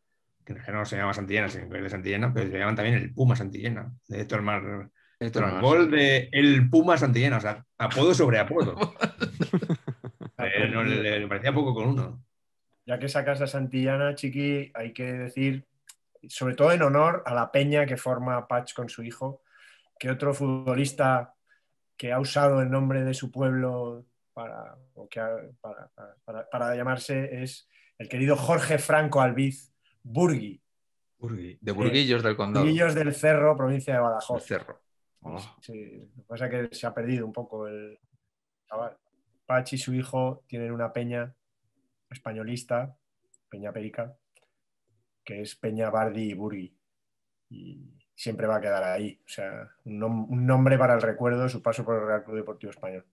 que en no se llama Santillana, sino que es de Santillana, pero se llaman también el Puma Santillana, de Héctor Mar. Héctor Mar. Gol de el Puma Santillana, o sea, apodo sobre apodo. no, le parecía poco con uno ya que sacas a Santillana, Chiqui, hay que decir, sobre todo en honor a la peña que forma Pach con su hijo, que otro futbolista que ha usado el nombre de su pueblo para, para, llamarse es el querido Jorge Franco Albiz Burgui. Burgui de Burguillos del Condado. Burguillos del Cerro, provincia de Badajoz. cerro. Oh. lo que pasa es que se ha perdido un poco el Pach y su hijo tienen una peña españolista, Peña Perica, que es Peña Bardi y Burgi Y siempre va a quedar ahí. O sea, un, nombre para el recuerdo de su paso por el Real Club Deportivo Español.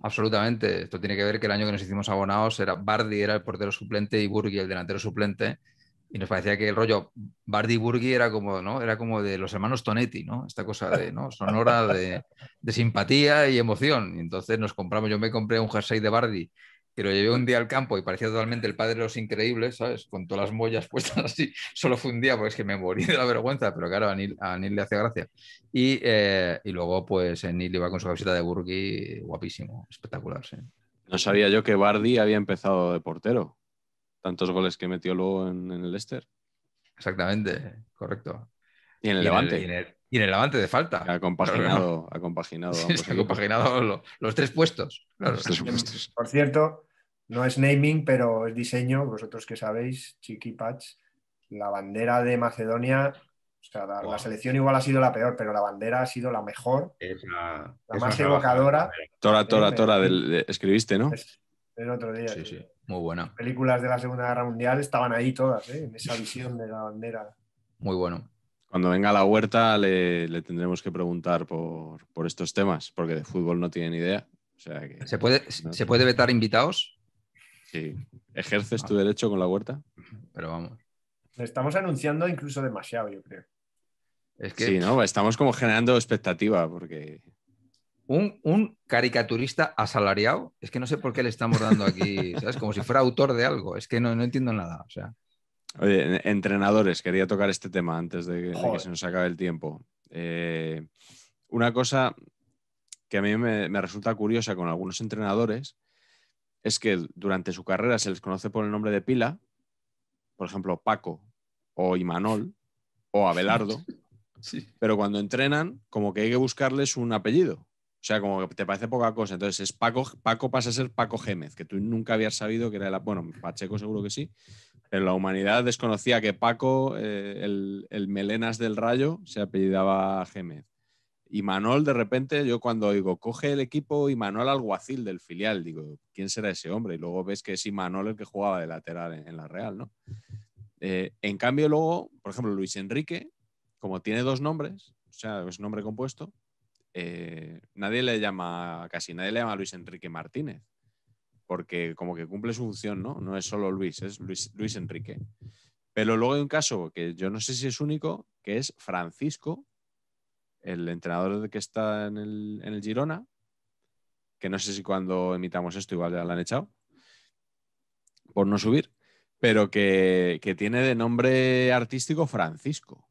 Absolutamente. Esto tiene que ver que el año que nos hicimos abonados era Bardi era el portero suplente y Burgi el delantero suplente. Y nos parecía que el rollo Bardi y era como, ¿no? Era como de los hermanos Tonetti, ¿no? Esta cosa de ¿no? sonora de, de simpatía y emoción. Y entonces nos compramos, yo me compré un jersey de Bardi que lo llevé un día al campo y parecía totalmente el padre de los increíbles, ¿sabes? Con todas las mollas puestas así. Solo fue un día, porque es que me morí de la vergüenza, pero claro, a Neil, le hacía gracia. Y, eh, luego, pues, eh, Neil iba con su casita de Burgi, guapísimo, espectacular, sí. No sabía yo que Bardi había empezado de portero. Tantos goles que metió luego en, el Leicester. Exactamente, correcto. Y en el Levante. y, en el, Levante de falta. Ha compaginado, ha compaginado. ha compaginado Los tres puestos. Em, por cierto, no es naming, pero es diseño, vosotros que sabéis, Chiqui Patch, la bandera de Macedonia, o sea, la, selección igual ha sido la peor, pero la bandera ha sido la mejor, la, más evocadora. Tora, Tora, Tora, escribiste, ¿no? el otro día. Sí, sí, muy buena. Películas de la Segunda Guerra Mundial estaban ahí todas, ¿eh? en esa visión de la bandera. Muy bueno. Cuando venga a la huerta le, tendremos que preguntar por, estos temas, porque de fútbol no tiene ni idea. ¿Se, puede, ¿Se puede vetar invitados? Sí. ¿Ejerces tu ah. derecho con la huerta? Pero vamos. estamos anunciando incluso demasiado, yo creo. Es que... Sí, ¿no? Estamos como generando expectativa porque... Un, caricaturista asalariado, es que no sé por qué le estamos dando aquí, ¿sabes? Como si fuera autor de algo, es que no, no entiendo nada, Oye, entrenadores, quería tocar este tema antes de, que se nos acabe el tiempo. Eh, una cosa que a mí me resulta curiosa con algunos entrenadores es que durante su carrera se les conoce por el nombre de pila, por ejemplo, Paco o Imanol o Abelardo, sí. pero cuando entrenan, como que hay que buscarles un apellido. O sea, como que te parece poca cosa. Entonces, Paco, Paco pasa a ser Paco Gémez, que tú nunca habías sabido que era la. Bueno, Pacheco seguro que sí. Pero la humanidad desconocía que Paco, eh, el, el, melenas del rayo, se apellidaba Gémez. Y Manol, de repente, yo cuando digo, coge el equipo y Manuel Alguacil del filial, digo, ¿quién será ese hombre? Y luego ves que es Manuel el que jugaba de lateral en, la Real, ¿no? Eh, en cambio, luego, por ejemplo, Luis Enrique, como tiene dos nombres, o sea, es nombre compuesto, eh, nadie le llama, casi nadie le llama Luis Enrique Martínez, porque como que cumple su función, ¿no? No es solo Luis, es Luis, Luis Enrique. Pero luego hay un caso que yo no sé si es único, que es Francisco, el entrenador que está en el, Girona, que no sé si cuando emitamos esto igual ya lo han echado, por no subir, pero que, tiene de nombre artístico Francisco.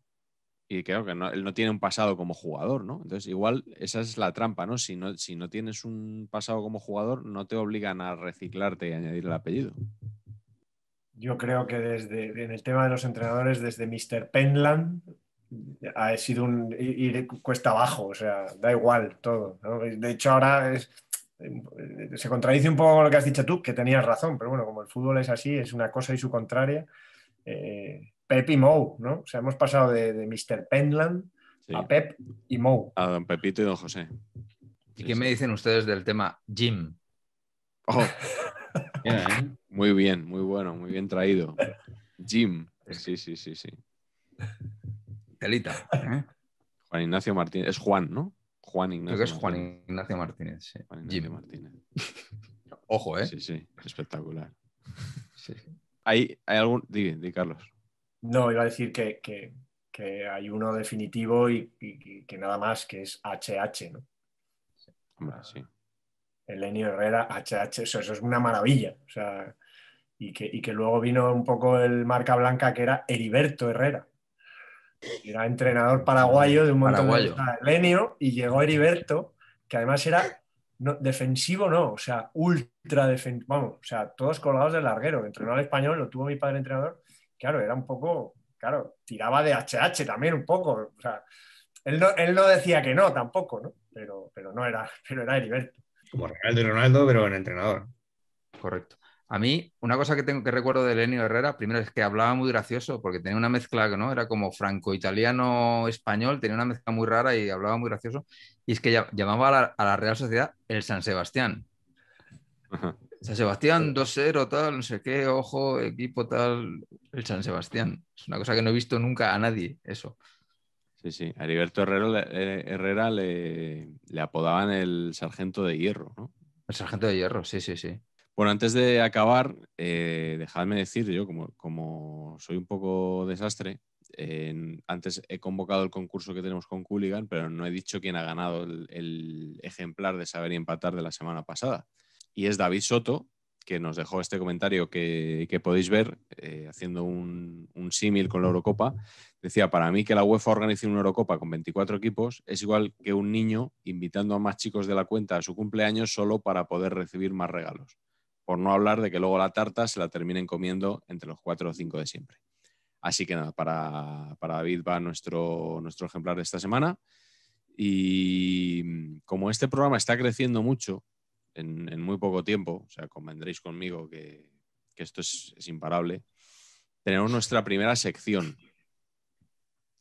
Y creo que él no tiene un pasado como jugador, ¿no? Entonces, igual esa es la trampa, ¿no? Si, ¿no? si no tienes un pasado como jugador, no te obligan a reciclarte y añadir el apellido. Yo creo que desde en el tema de los entrenadores, desde Mr. Penland, ha sido un ir cuesta abajo, o sea, da igual todo. De hecho, ahora em, se contradice un poco lo que has dicho tú, que tenías razón, pero bueno, como el fútbol es así, es una cosa y su contraria. Eh, Pep y Mou, ¿no? O sea, hemos pasado de, Mr. Penland a Pep y Mo A don Pepito y don José. ¿Y qué me dicen ustedes del tema Jim? Oh. ¿eh? Muy bien, muy bueno, muy bien traído. Jim. Sí, sí, sí, sí telita. ¿eh? Juan Ignacio Martínez. Es Juan, ¿no? Juan Ignacio. Creo que es Juan Ignacio Martínez. Sí. Martínez. Ojo, ¿eh? Sí, sí, espectacular. Sí. ¿Hay, algún. Di, Carlos. No, iba a decir que, hay uno definitivo y, que nada más, que es HH, ¿no? Hombre, sí. Elenio Herrera, HH, eso es una maravilla. y que, y que luego vino un poco el marca blanca que era Heriberto Herrera. Era entrenador paraguayo de un montón de Lenio y llegó Heriberto, que además era defensivo, no, o sea, ultra defensivo, vamos, o sea, todos colgados del larguero. Entrenó al español, lo tuvo mi padre entrenador. Claro, era un poco, claro, tiraba de HH también un poco. O sea, él no, él no decía que no tampoco, ¿no? Pero, pero no era, pero era Heriberto. Como real y Ronaldo, pero en entrenador. Correcto. A mí, una cosa que tengo que recuerdo de Lenio Herrera, primero es que hablaba muy gracioso, porque tenía una mezcla, ¿no? Era como franco-italiano-español, tenía una mezcla muy rara y hablaba muy gracioso. Y es que llamaba a la, Real Sociedad el San Sebastián. San Sebastián 2-0, tal, no sé qué, ojo, equipo tal, el San Sebastián. Es una cosa que no he visto nunca a nadie, eso. Sí, sí. A Heriberto eh, Herrera le, le apodaban el sargento de hierro, ¿no? El sargento de hierro, sí, sí, sí. Bueno, antes de acabar, eh, dejadme decir, yo como, soy un poco desastre, antes he convocado el concurso que tenemos con Cooligan, pero no he dicho quién ha ganado el, ejemplar de Saber y Empatar de la semana pasada. Y es David Soto, que nos dejó este comentario que, podéis ver eh, haciendo un, un símil con la Eurocopa. Decía, para mí que la UEFA organice una Eurocopa con 24 equipos es igual que un niño invitando a más chicos de la cuenta a su cumpleaños solo para poder recibir más regalos por no hablar de que luego la tarta se la terminen comiendo entre los cuatro o cinco de siempre. Así que nada, para, David va nuestro, nuestro ejemplar de esta semana. Y mm, como este programa está creciendo mucho en, muy poco tiempo, o sea, convendréis conmigo que, esto es, imparable, tenemos nuestra primera sección.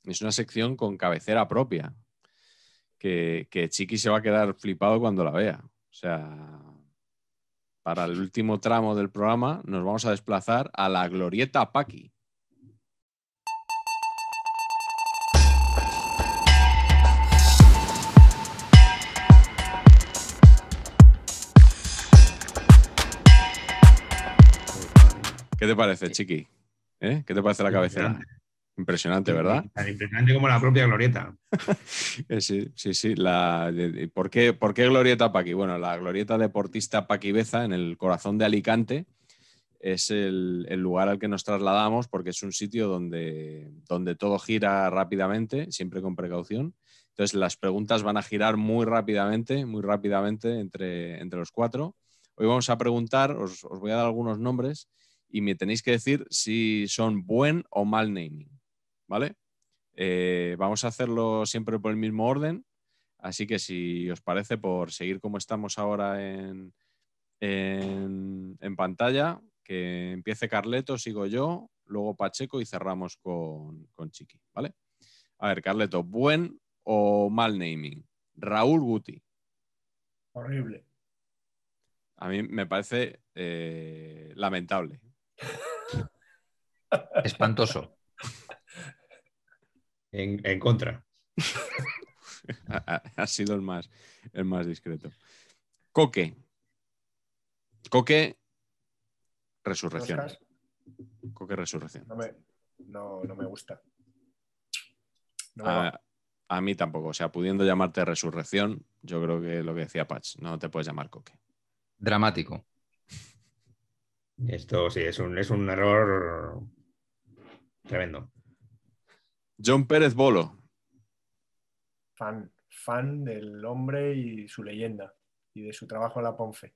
Es una sección con cabecera propia, que, que Chiqui se va a quedar flipado cuando la vea. O sea, para el último tramo del programa, nos vamos a desplazar a la glorieta Paki. ¿Qué te parece, Chiqui? ¿Eh? ¿Qué te parece la cabecera? Impresionante, ¿verdad? Tan Impresionante como la propia glorieta. Eh, sí, sí, sí. ¿por, qué, ¿Por qué glorieta Paqui? Bueno, la glorieta deportista Paqui Beza en el corazón de Alicante es el, lugar al que nos trasladamos porque es un sitio donde, donde todo gira rápidamente, siempre con precaución. Entonces las preguntas van a girar muy rápidamente, muy rápidamente entre, entre los cuatro. Hoy vamos a preguntar, os voy a dar algunos nombres y me tenéis que decir si son buen o mal naming. ¿vale? Eh, vamos a hacerlo siempre por el mismo orden, así que si os parece, por seguir como estamos ahora en, pantalla, que empiece Carleto, sigo yo, luego Pacheco y cerramos con, Chiqui, ¿vale? A ver, Carleto, ¿buen o mal naming? Raúl Guti. Horrible. A mí me parece eh, lamentable. Espantoso en, contra. ha, sido el más, el más discreto. Coque. Coque, resurrección. Coque, resurrección. No me, gusta. a, mí tampoco. O sea, pudiendo llamarte resurrección, yo creo que lo que decía Patch, no te puedes llamar Coque. Dramático. Esto sí, es un, es un error tremendo. John Pérez Bolo. Fan, fan del hombre y su leyenda y de su trabajo en la Ponfe.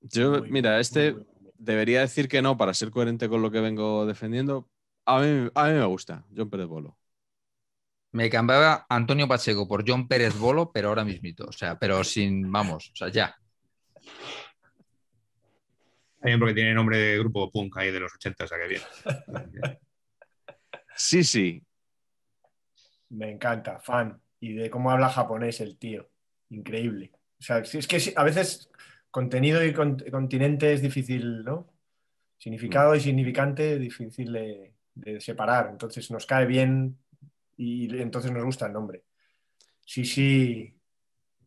Yo, mira, este debería decir que no para ser coherente con lo que vengo defendiendo. A mí, me gusta John Pérez Bolo. Me cambiaba Antonio Pacheco por John Pérez Bolo, pero ahora mismito. O sea, pero sin, vamos, o sea, ya. También porque tiene nombre de grupo punk ahí de los 80, o sea que bien. Sí, sí. Me encanta, fan. Y de cómo habla japonés el tío. Increíble. O sea, es que a veces contenido y continente es difícil, ¿no? Significado mm. y significante difícil de, separar. Entonces nos cae bien y entonces nos gusta el nombre. Sí, sí,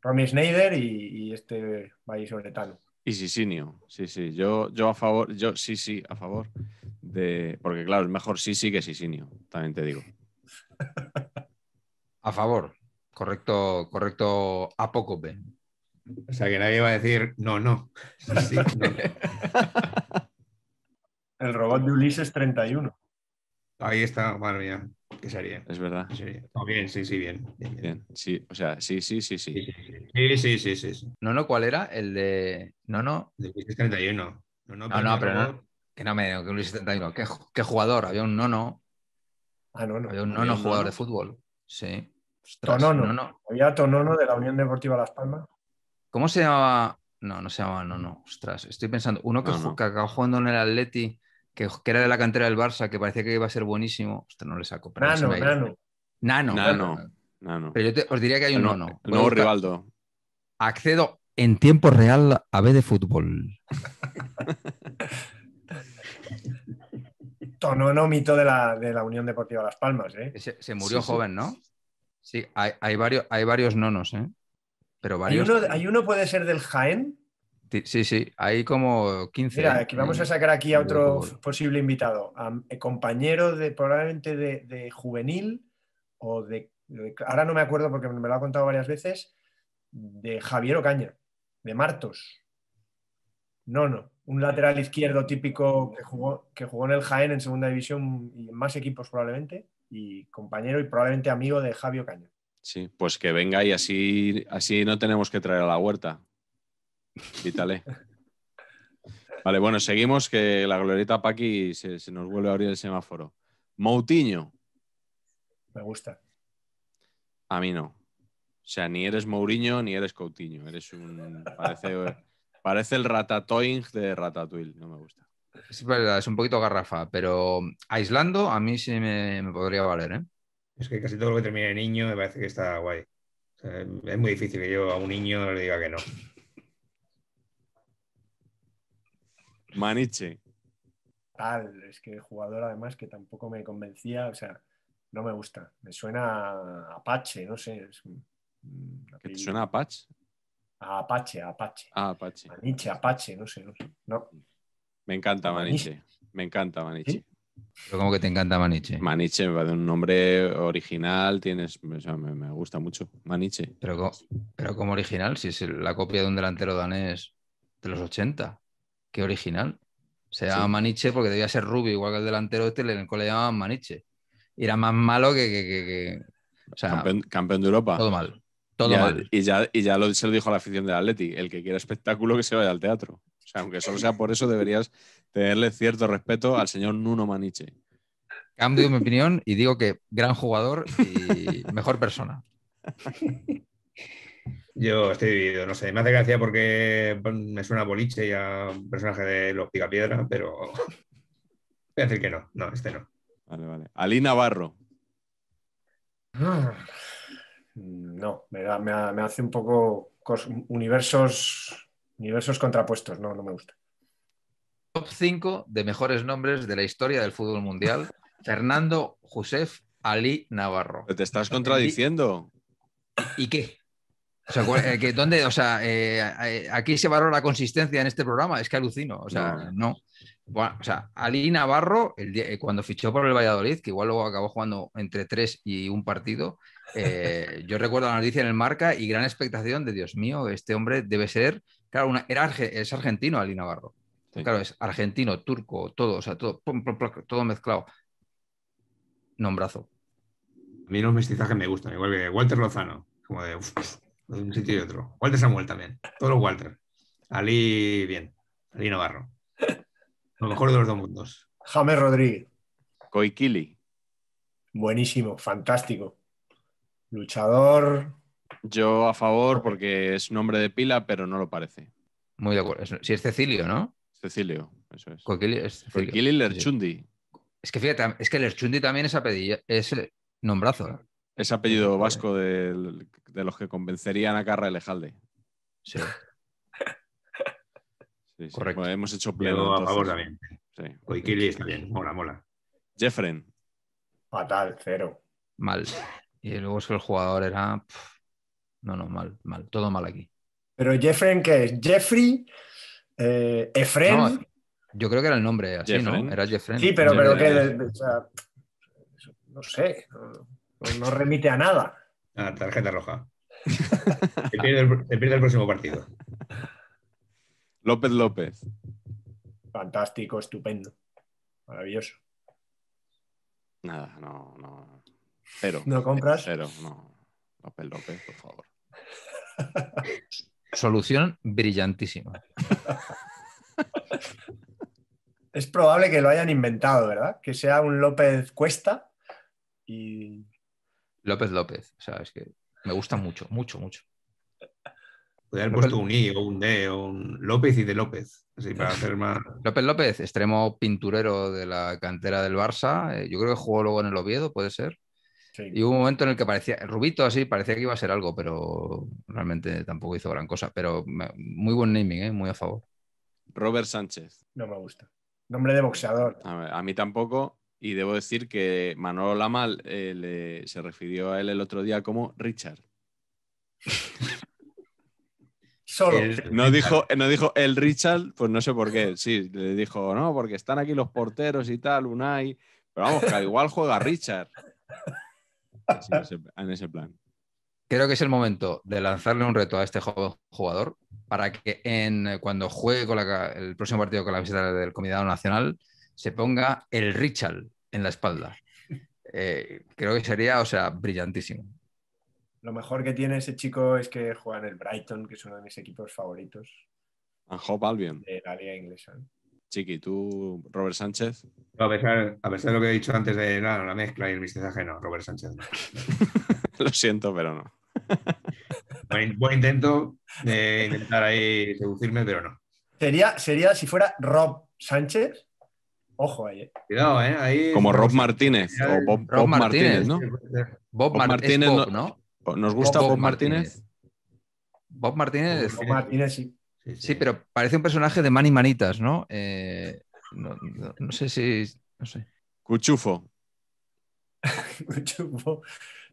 Rami Snyder y, este este Tano. Y Sisinio, sí, sí. Yo, yo a favor, yo sí, sí, a favor de. Porque claro, es mejor sí, sí que Sisinio, también te digo. A favor, correcto, correcto, a poco O sea que nadie va a decir no, no. El robot de Ulises 31. Ahí está, madre sería? Es verdad. Sí, bien, sí, sí, bien, Sí, o sea, sí, sí, sí, sí. Sí, sí, sí, sí. No, no, ¿cuál era? El de. Ah, no, no. De Luis 31. No, no, pero Que no me que Luis 31. ¿Qué, jugador? Había un nono. Ah, no, no. Había un nono jugador de fútbol. Sí. Ostras, tonono. Nono. Había Tonono de la Unión Deportiva Las Palmas. ¿Cómo se llamaba? No, no se llamaba Nono. Ostras, estoy pensando. Uno que, que acabó jugando en el Atleti que, era de la cantera del Barça, que parecía que iba a ser buenísimo. no le saco. nano, nano. nano, Pero yo os diría que hay un nono. No, Rivaldo. Accedo en tiempo real a B de fútbol. Tonono mito de la, Unión Deportiva Las Palmas, ¿eh? Se, murió joven, ¿no? Sí, hay, varios, hay varios nonos, ¿eh? Pero varios... ¿Hay uno puede ser del Jaén? Sí, sí, hay como 15. Mira, ¿eh? vamos a sacar aquí a otro posible invitado, eh, compañero de probablemente de, juvenil o de, Ahora no me acuerdo porque me lo ha contado varias veces, de Javier Ocaña, de Martos. No, no, un lateral izquierdo típico que jugó, que jugó en el Jaén en segunda división y en más equipos probablemente, y compañero y probablemente amigo de Javier Ocaña. Sí, pues que venga y así, así no tenemos que traer a la huerta. Quítale. Vale, bueno, seguimos que la glorieta Paqui se, se nos vuelve a abrir el semáforo. Moutinho. Me gusta. A mí no. O sea, ni eres Mourinho ni eres Coutinho. Eres un. Parece, el Ratatoing de Ratatouille. No me gusta. Es verdad, es un poquito garrafa, pero aislando a mí sí me, podría valer. ¿eh? Es que casi todo lo que termina niño me parece que está guay. es muy difícil que yo a un niño le diga que no. Maniche. Tal, es que jugador además que tampoco me convencía, o sea, no me gusta. Me suena Apache, no sé. te suena a Apache? A Apache, Apache. Apache. Maniche, Apache, no sé, no Me encanta Maniche. Me encanta Maniche. Pero como que te encanta Maniche. Maniche, va de un nombre original, tienes, me, gusta mucho. Maniche. Pero, pero como original, si es la copia de un delantero danés de los 80 original. Se llama Maniche porque debía ser rubio, igual que el delantero este, en el cual le llamaban Maniche. era más malo que. campeón, de Europa. Todo mal. Todo mal. Y ya, y ya se lo dijo a la afición del Atleti: el que quiera espectáculo que se vaya al teatro. O sea, aunque solo sea por eso, deberías tenerle cierto respeto al señor Nuno Maniche. Cambio mi opinión y digo que gran jugador y mejor persona. Yo estoy dividido, no sé, me hace gracia porque me suena a boliche y a un personaje de Los Piedra, pero voy a decir que no, no, este no. Vale, vale. Ali Navarro. Ah, no, me, hace un poco universos, universos contrapuestos, no, no me gusta. Top 5 de mejores nombres de la historia del fútbol mundial. Fernando Josef Ali Navarro. Te estás contradiciendo. ¿Y, y qué? Eh, ¿dónde, o sea eh, eh, aquí se valora la consistencia en este programa, es que alucino, o sea, no. o sea, Ali Navarro, cuando fichó por el Valladolid, que igual luego acabó jugando entre tres y un partido, yo recuerdo la noticia en el marca y gran expectación de Dios mío, este hombre debe ser, claro, es argentino Ali Navarro. Claro, es argentino, turco, todo, o sea, todo, todo mezclado. Nombrazo. A mí los mestizajes me gustan, igual que Walter Lozano, como de de un sitio y otro. Walter Samuel también, todos Walter. Ali, bien. Ali Navarro. Lo mejor de los dos mundos. James Rodríguez. Coikili. Buenísimo, fantástico. Luchador. Yo a favor porque es nombre de pila, pero no lo parece. Muy de acuerdo. Si es Cecilio, ¿no? Cecilio, eso es. Coquili, es Lerchundi. Es que fíjate, es que Lerchundi también es apellido, es nombrazo. Es pues apellido vasco ¿eh? de, los que convencerían a Carra Elejalde. Sí. sí, Correcto. hemos hecho pleno. a favor también. Sí. Koikili está bien, mola, mola. Jeffren. Fatal, cero. Mal. Y luego es que el jugador era. no, no, mal, mal. Todo mal aquí. Pero Jeffren, ¿qué es? Jeffrey, eh, Efren. yo creo que era el nombre así, ¿no? Era Jeffren. Sí, pero, pero que. no sé. Pues no remite a nada. la tarjeta roja. se, pierde el, próximo partido. López López. Fantástico, estupendo. Maravilloso. Nada, no, no. Cero. ¿No compras? Cero, no. López López, por favor. Solución brillantísima. Es probable que lo hayan inventado, ¿verdad? Que sea un López Cuesta y López López. O sea, es que me gusta mucho, mucho, mucho. Podría haber puesto un I o un D o un López y de López. para hacer más. López López, extremo pinturero de la cantera del Barça. Eh, yo creo que jugó luego en el Oviedo, puede ser. Y hubo un momento en el que parecía, Rubito así, parecía que iba a ser algo, pero realmente tampoco hizo gran cosa. Pero muy buen naming, eh, muy a favor. Robert Sánchez. No me gusta. Nombre de boxeador. a mí tampoco. Y debo decir que Manolo Lamal eh, se refirió a él el otro día como Richard. Solo. no, dijo, eh, no dijo el Richard, pues no sé por qué. Sí, le dijo, no, porque están aquí los porteros y tal, Unai. Pero vamos, igual juega Richard. en, ese, plan. Creo que es el momento de lanzarle un reto a este joven jugador para que en, eh, cuando juegue con el próximo partido con la visita del Comité Nacional se ponga el Richard en la espalda. Eh, creo que sería, o sea, brillantísimo. Lo mejor que tiene ese chico es que juega en el Brighton, que es uno de mis equipos favoritos. And Albion. De la liga inglesa. Chiqui, ¿tú, Robert Sánchez? a, pesar, de lo que he dicho antes de la mezcla y el mestizaje, no, Robert Sánchez. lo siento, pero no. buen, intento de intentar ahí seducirme, pero no. Sería, sería si fuera Rob Sánchez, Ojo Eh. Cuidado, ¿eh? Como Rob Martínez o Bob, Martínez, ¿no? Bob, Martínez, ¿no? ¿Nos gusta Bob, Martínez? Bob Martínez. Martínez, sí. Sí, pero parece un personaje de Manny Manitas, eh, ¿no? no, sé si. No sé. Cuchufo. Cuchufo.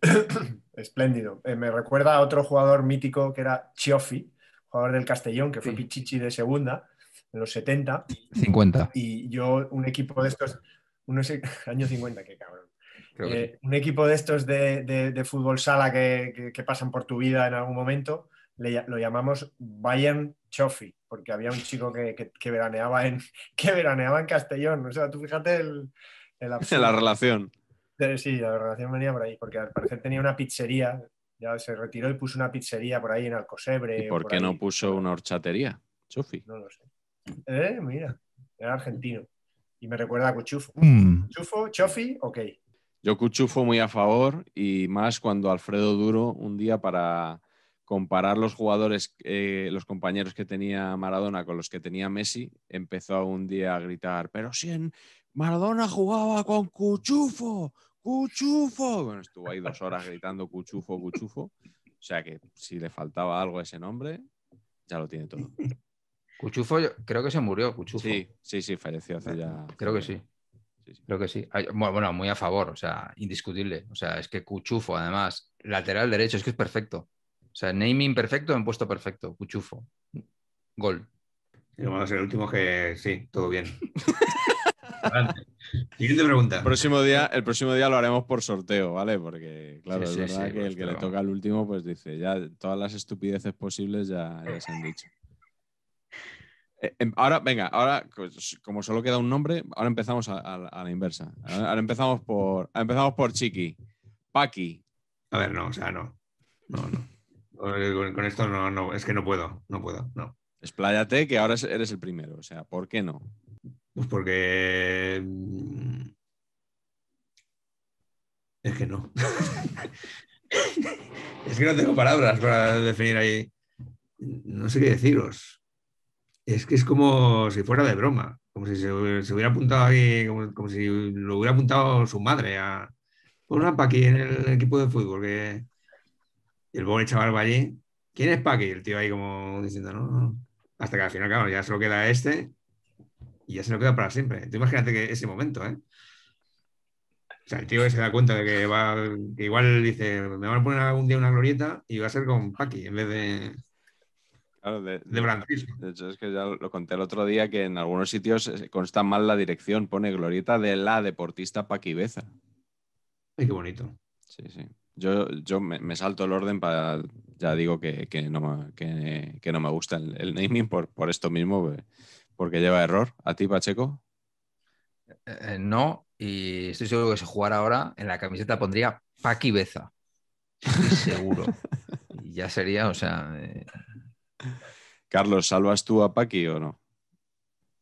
Espléndido. Eh, me recuerda a otro jugador mítico que era Chiofi, jugador del Castellón, que fue Pichichi de segunda los 70. 50. Y yo, un equipo de estos, unos años 50, qué cabrón. Eh, un equipo de estos de, fútbol sala que, pasan por tu vida en algún momento, lo llamamos Bayern Chofi, porque había un chico que, veraneaba en, que veraneaba en Castellón. O sea, tú fíjate el, la relación. Sí, la relación venía por ahí, porque al parecer tenía una pizzería, ya se retiró y puso una pizzería por ahí en Alcosebre. ¿Y por, qué no puso una horchatería, No lo sé. Eh, mira, era argentino. Y me recuerda a Cuchufo. Mm. Cuchufo, Chofi, ok. Yo Cuchufo muy a favor y más cuando Alfredo Duro un día para comparar los jugadores, eh, los compañeros que tenía Maradona con los que tenía Messi, empezó un día a gritar, pero si en Maradona jugaba con Cuchufo, Cuchufo. Bueno, estuvo ahí dos horas gritando Cuchufo, Cuchufo. O sea que si le faltaba algo a ese nombre, ya lo tiene todo. Cuchufo creo que se murió, Cuchufo. Sí, sí, sí, falleció hace ya. Eh, creo que sí. Creo que sí. Bueno, muy a favor, o sea, indiscutible. O sea, es que Cuchufo, además, lateral derecho, es que es perfecto. O sea, naming perfecto en puesto perfecto, Cuchufo. Gol. Y vamos a ser el último que sí, todo bien. Siguiente pregunta. El próximo, día, el próximo día lo haremos por sorteo, ¿vale? Porque, claro, verdad que el que le toca al último, pues dice, ya todas las estupideces posibles ya se han dicho. Eh, em, ahora, venga, ahora, pues, como solo queda un nombre, ahora empezamos a, la inversa. Ahora, empezamos por empezamos por Chiqui. Paqui. A ver, no, o sea, no. No, eh, Con esto no, no, es que no puedo, no puedo, no. Expláyate que ahora eres el primero, o sea, ¿por qué no? Pues porque. Mm, es que no. es que no tengo palabras para definir ahí. No sé qué deciros. Es que es como si fuera de broma, como si se, hubiera apuntado ahí, como, si lo hubiera apuntado su madre a poner a Paqui en el equipo de fútbol, que el pobre chaval va allí. ¿Quién es Paqui? El tío ahí como diciendo, no, Hasta que al final, claro, ya se lo queda este y ya se lo queda para siempre. Tú imagínate que ese momento, ¿eh? O sea, el tío se da cuenta de que va, que igual dice, me van a poner algún día una glorieta y va a ser con Paqui en vez de de, de, De hecho, es que ya lo conté el otro día que en algunos sitios eh, consta mal la dirección, pone glorieta de la deportista Paquibeza. Ay, qué bonito. Sí, sí. Yo, me, salto el orden para, ya digo que, no, no, me gusta el, naming por, por, esto mismo, eh, porque lleva error. ¿A ti, Pacheco? Eh, no, y estoy seguro que si jugara ahora, en la camiseta pondría Paquiveza. seguro. ya sería, o sea, Carlos, ¿salvas tú a Paqui o no?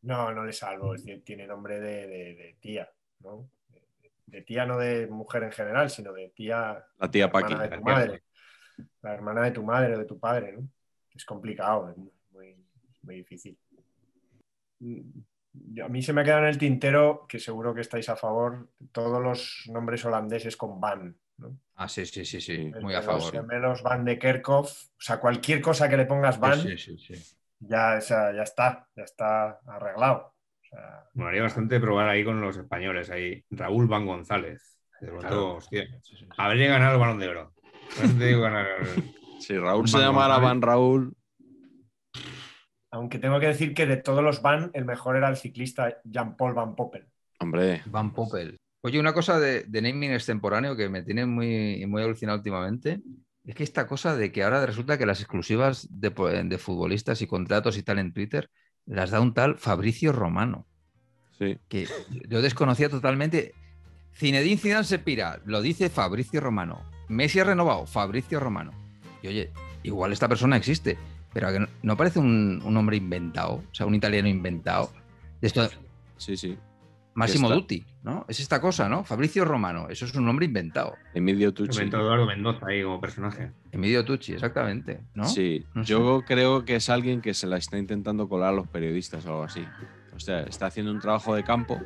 No, no le salvo, tiene nombre de, tía, ¿no? De, tía no de mujer en general, sino de tía. La tía Paqui. La, la hermana de tu madre o de tu padre, ¿no? Es complicado, es muy, muy difícil. Mm, a mí se me ha quedado en el tintero, que seguro que estáis a favor, todos los nombres holandeses con van, Ah, sí, sí, sí, sí, muy a favor. Van de Kerkhoff, o sea, cualquier cosa que le pongas Van, Ya, ya está, ya está arreglado. me haría bastante probar ahí con los españoles, ahí Raúl Van González. Habría ganado el balón de oro. Si Raúl se llamara Van Raúl. Aunque tengo que decir que de todos los Van, el mejor era el ciclista Jean-Paul Van Poppel. Hombre. Van Poppel. Oye, una cosa de, naming extemporáneo que me tiene muy, muy alucinado últimamente es que esta cosa de que ahora resulta que las exclusivas de, futbolistas y contratos y tal en Twitter las da un tal Fabricio Romano. Sí. Que yo desconocía totalmente. Zinedine Zidane se pira, lo dice Fabricio Romano. Messi ha renovado, Fabricio Romano. Y oye, igual esta persona existe, pero no, parece un, hombre inventado, o sea, un italiano inventado. Esto... Sí, sí. Máximo Dutti, ¿no? Es esta cosa, ¿no? Fabricio Romano, eso es un nombre inventado. Emilio Tucci. Eduardo Mendoza ahí como personaje. Emilio Tucci, exactamente, ¿no? Sí, yo creo que es alguien que se la está intentando colar a los periodistas o algo así. O sea, está haciendo un trabajo de campo,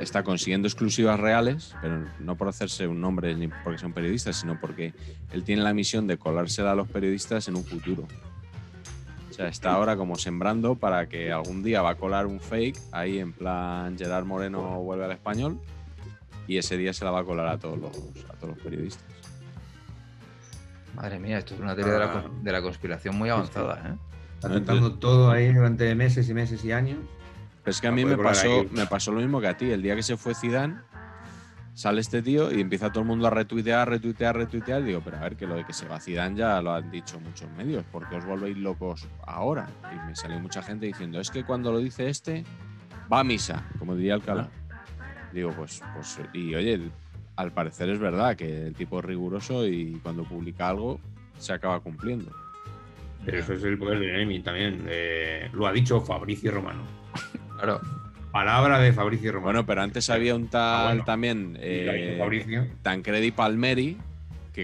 está consiguiendo exclusivas reales, pero no por hacerse un nombre ni porque son periodistas, sino porque él tiene la misión de colársela a los periodistas en un futuro sea, está ahora como sembrando para que algún día va a colar un fake ahí en plan Gerard Moreno vuelve al español y ese día se la va a colar a todos los, a todos los periodistas. Madre mía, esto es una teoría de, la, ah. conspiración muy avanzada. ¿eh? Está tratando todo ahí durante meses y meses y años. Pues es que a mí me pasó, me pasó lo mismo que a ti. El día que se fue Zidane, Sale este tío y empieza todo el mundo a retuitear, retuitear, retuitear. digo, pero a ver, que lo de que se vacidan ya lo han dicho muchos medios. ¿Por qué os volvéis locos ahora? Y me salió mucha gente diciendo, es que cuando lo dice este, va a misa, como diría Alcalá. Digo, pues, pues, y oye, al parecer es verdad que el tipo es riguroso y cuando publica algo se acaba cumpliendo. Pero eso es el poder de Nemi también. Eh, lo ha dicho Fabricio Romano. Claro. Palabra de Fabricio Romano. Bueno, pero antes había un tal ah, también, eh, Tancredi Palmeri, que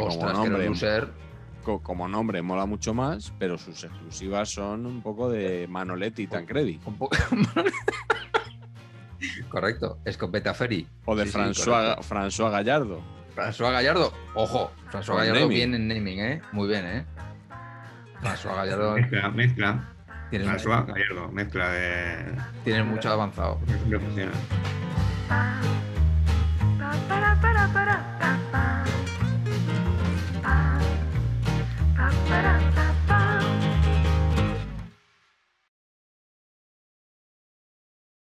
como nombre, mola mucho más, pero sus exclusivas son un poco de Manoletti y Tancredi. correcto, Escopeta Ferry. O de François, Gallardo. François Gallardo, ojo, François Gallardo bien en naming, ¿eh? Muy bien, ¿eh? François Gallardo. mezcla. Tienen, ah, swag, gallardo, mezcla de. Tienen mucho avanzado. Siempre funciona. para